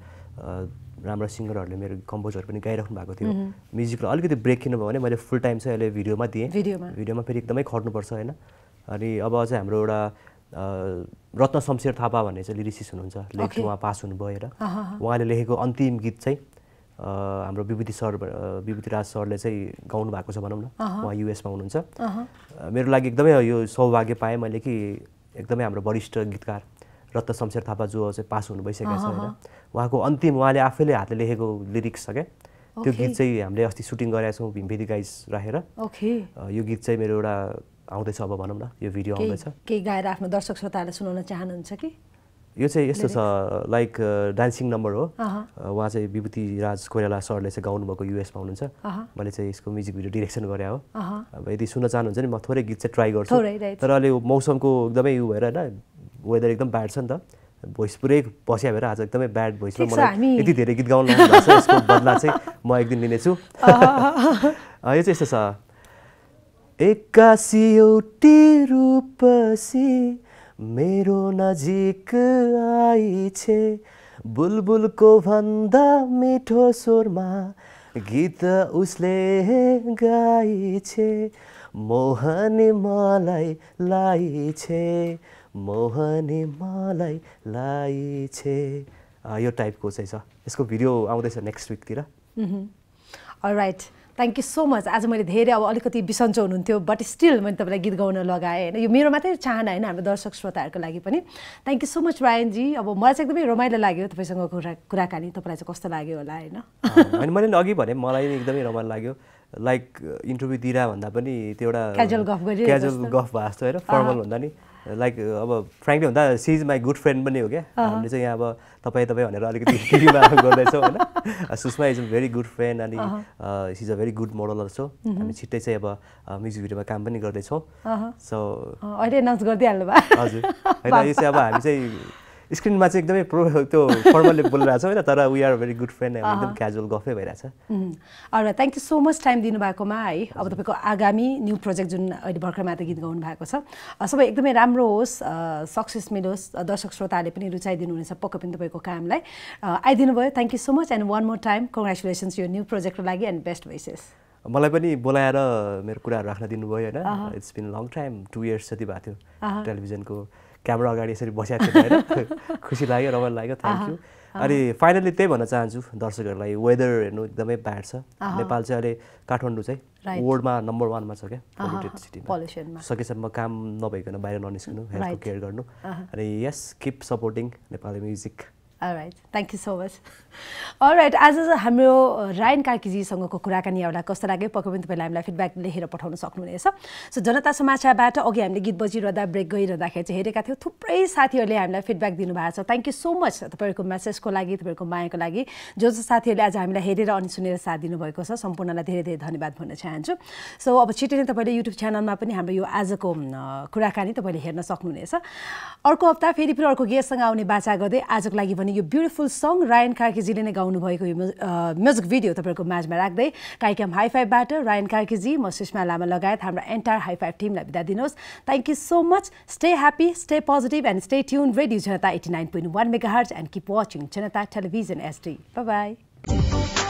राम्रो सिङ्गरहरूले मेरो कम्पोजहरू पनि गाइराख्नु भएको थियो म्युजिकलाई अलिकति ब्रेक किन्नुभयो भने मैले फुल टाइम चाहिँ अहिले भिडियोमा दिएँ भिडियोमा फेरि एकदमै खट्नुपर्छ होइन अनि अब चाहिँ हाम्रो एउटा रत्न शमशेर थापा भन्ने चाहिँ लिरिसिस हुनुहुन्छ लेख उहाँ पास हुनुभयो र उहाँले लेखेको अन्तिम गीत चाहिँ हाम्रो विभूति सर विभूति राज सरले चाहिँ गाउनु भएको छ भनौँ न उहाँ युएसमा हुनुहुन्छ मेरो लागि एकदमै यो सौभाग्य पाएँ मैले कि एकदमै हाम्रो वरिष्ठ गीतकार रत्न शमशेर थापा जो चाहिँ पास हुनु भइसकेको छ होइन उहाँको अन्तिम उहाँले आफैले हातले लेखेको लिरिक्स छ क्या त्यो गीत चाहिँ हामीले अस्ति सुटिङ गरेका छौँ भेदी गाइस राखेर यो गीत चाहिँ मेरो एउटा आउँदैछ अब भनौँ न यो भिडियो आउँदैछ केही गाएर आफ्नो दर्शक श्रोताहरूलाई सुनाउन चाहनुहुन्छ कि यो चाहिँ यस्तो छ लाइक डान्सिङ नम्बर हो uh, उहाँ चाहिँ विभूति राज कोइराला सरले चाहिँ गाउनुभएको युएसमा हुनुहुन्छ मैले चाहिँ यसको म्युजिक भिडियो डिरेक्सन गरे हो अब यदि सुन्न चाहनुहुन्छ नि म थोरै गीत चाहिँ ट्राई गर्छु तर अहिले मौसमको एकदमै उयो भएर होइन वेदर एकदम ब्याड छ नि त भोइस पुरै बस्या भएर आज एकदमै ब्याड भोइसमा मलाई यति धेरै गीत गाउनु यसको बदला चाहिँ म एक दिन लिनेछु यो चाहिँ यस्तो छ एक्कासी एउटी रूपसी मेरो नजिक आई छे बुलबुलको भन्दा मिठो स्वरमा गीत उसले गाई छे मोहनी मलाई लाई छे मोहनी मलाई लाई छे यो टाइपको चाहिँ छ यसको भिडियो आउँदैछ नेक्स्ट विकतिर right thank you so much आज मैले धेरै अब अलिकति बिसन्चो हुनुहुन्थ्यो बट स्टिल मैले तपाईँलाई गीत गाउन लगाएँ होइन यो मेरो मात्रै चाहना होइन हाम्रो दर्शक श्रोताहरूको लागि पनि thank you so much Rayan ji अब मलाई चाहिँ एकदमै रमाइलो लाग्यो तपाईँसँग कुरा कुराकानी तपाईँलाई चाहिँ कस्तो लाग्यो होला होइन होइन मैले अघि भने मलाई एकदमै रमाइलो लाग्यो लाइक इन्टरभ्यू दिएर भन्दा पनि त्यो एउटा क्याजुअल गफ क्याजुअल गफ भएको जस्तो होइन फर्मल भन्दा नि लाइक अब फ्रेङ्कली हुँदा she is my good friend पनि हो क्या हामीले चाहिँ यहाँ अब तपाईँ तपाईँ भनेर अलिकति टिभीमा गर्दैछौँ होइन Sushma is a very good friend अनि she is a very good model also हामी छिट्टै चाहिँ अब म्युजिक भिडियोमा काम पनि गर्दैछौँ सो अहिले नाच गरिदिइहाल्नु भयो हजुर होइन यो चाहिँ अब हामी चाहिँ स्क्रिनमा चाहिँ एकदमै प्रो त्यो फर्मली बोलिरहेको छ होइन तर we are very good friend एकदम क्याजुअल गफै भइरहेछ अरू thank you so much time दिनुभएकोमा है अब तपाईँको आगामी न्यू प्रोजेक्ट जुन अहिले भर्खर मात्र गीत गाउनु भएको छ सबै एकदमै राम्रो होस् सक्सेस मिलोस् दर्शक श्रोताहरूले पनि रुचाइदिनुहुनेछ पक्कै पनि तपाईँको कामलाई आइदिनु भयो thank you so much and one more time congratulations यो न्यू प्रोजेक्टको लागि एन्ड बेस्ट भइसेस मलाई पनि बोलाएर मेरो कुराहरू राख्न दिनुभयो होइन it's been long time two years जति भएको थियो टेलिभिजनको क्यामरा अगाडि यसरी बसेको होइन खुसी लाग्यो रमाइलो लाग्यो थ्याङ्क यू अनि फाइनल्ली त्यही भन्न चाहन्छु दर्शकहरूलाई वेदर हेर्नु एकदमै ब्याड छ नेपाल चाहिँ अहिले काठमाडौँ चाहिँ वर्ल्डमा नम्बर वानमा छ क्या सिटीमा सकेसम्म काम नभइकन बाहिर ननिस्कनु हेल्थको केयर गर्नु अनि yes keep supporting Nepali music right thank you so much right आज हाम्रो रायन uh, कार्कीजीसँगको कुराकानी एउटा कस्तो लाग्यो पक्कै पनि तपाईँले हामीलाई फिडब्याक लेखेर पठाउन सक्नुहुनेछ सो जनता समाचारबाट अघि हामीले गीत बजिरहँदा ब्रेक गइरहँदाखेरि चाहिँ हेरेका थियौँ थुप्रै साथीहरूले हामीलाई फिडब्याक दिनुभएको छ थ्याङ्क यू सो मच तपाईँहरूको मेसेजको लागि तपाईँहरूको मायाको लागि जो जो साथीहरूले आज हामीलाई हेरेर अनि सुनेर साथ दिनुभएको छ सम्पूर्णलाई धेरै धेरै धन्यवाद भन्न चाहन्छु सो अब छिट्टै नै तपाईँले युट्युब च्यानलमा पनि हाम्रो यो आजको कुराकानी तपाईँले हेर्न सक्नुहुनेछ अर्को हप्ता फेरि फेरि अर्को गेस्टसँग आउने बाचा गर्दै आजको लागि पनि अनि यो ब्युटिफुल सङ रायन कार्कीजीले नै गाउनुभएको यो म्युजिक भिडियो तपाईँहरूको माझमा राख्दै कार्यक्रम फाइभबाट रायन कार्कीजी म सुषमा लामा लगायत हाम्रो एन्टायर फाइभ टिमलाई बिदा दिनुहोस् thank you so much stay happy stay positive and stay tune radio Janata eighty nine point one megahertz and keep watching Janata television SD by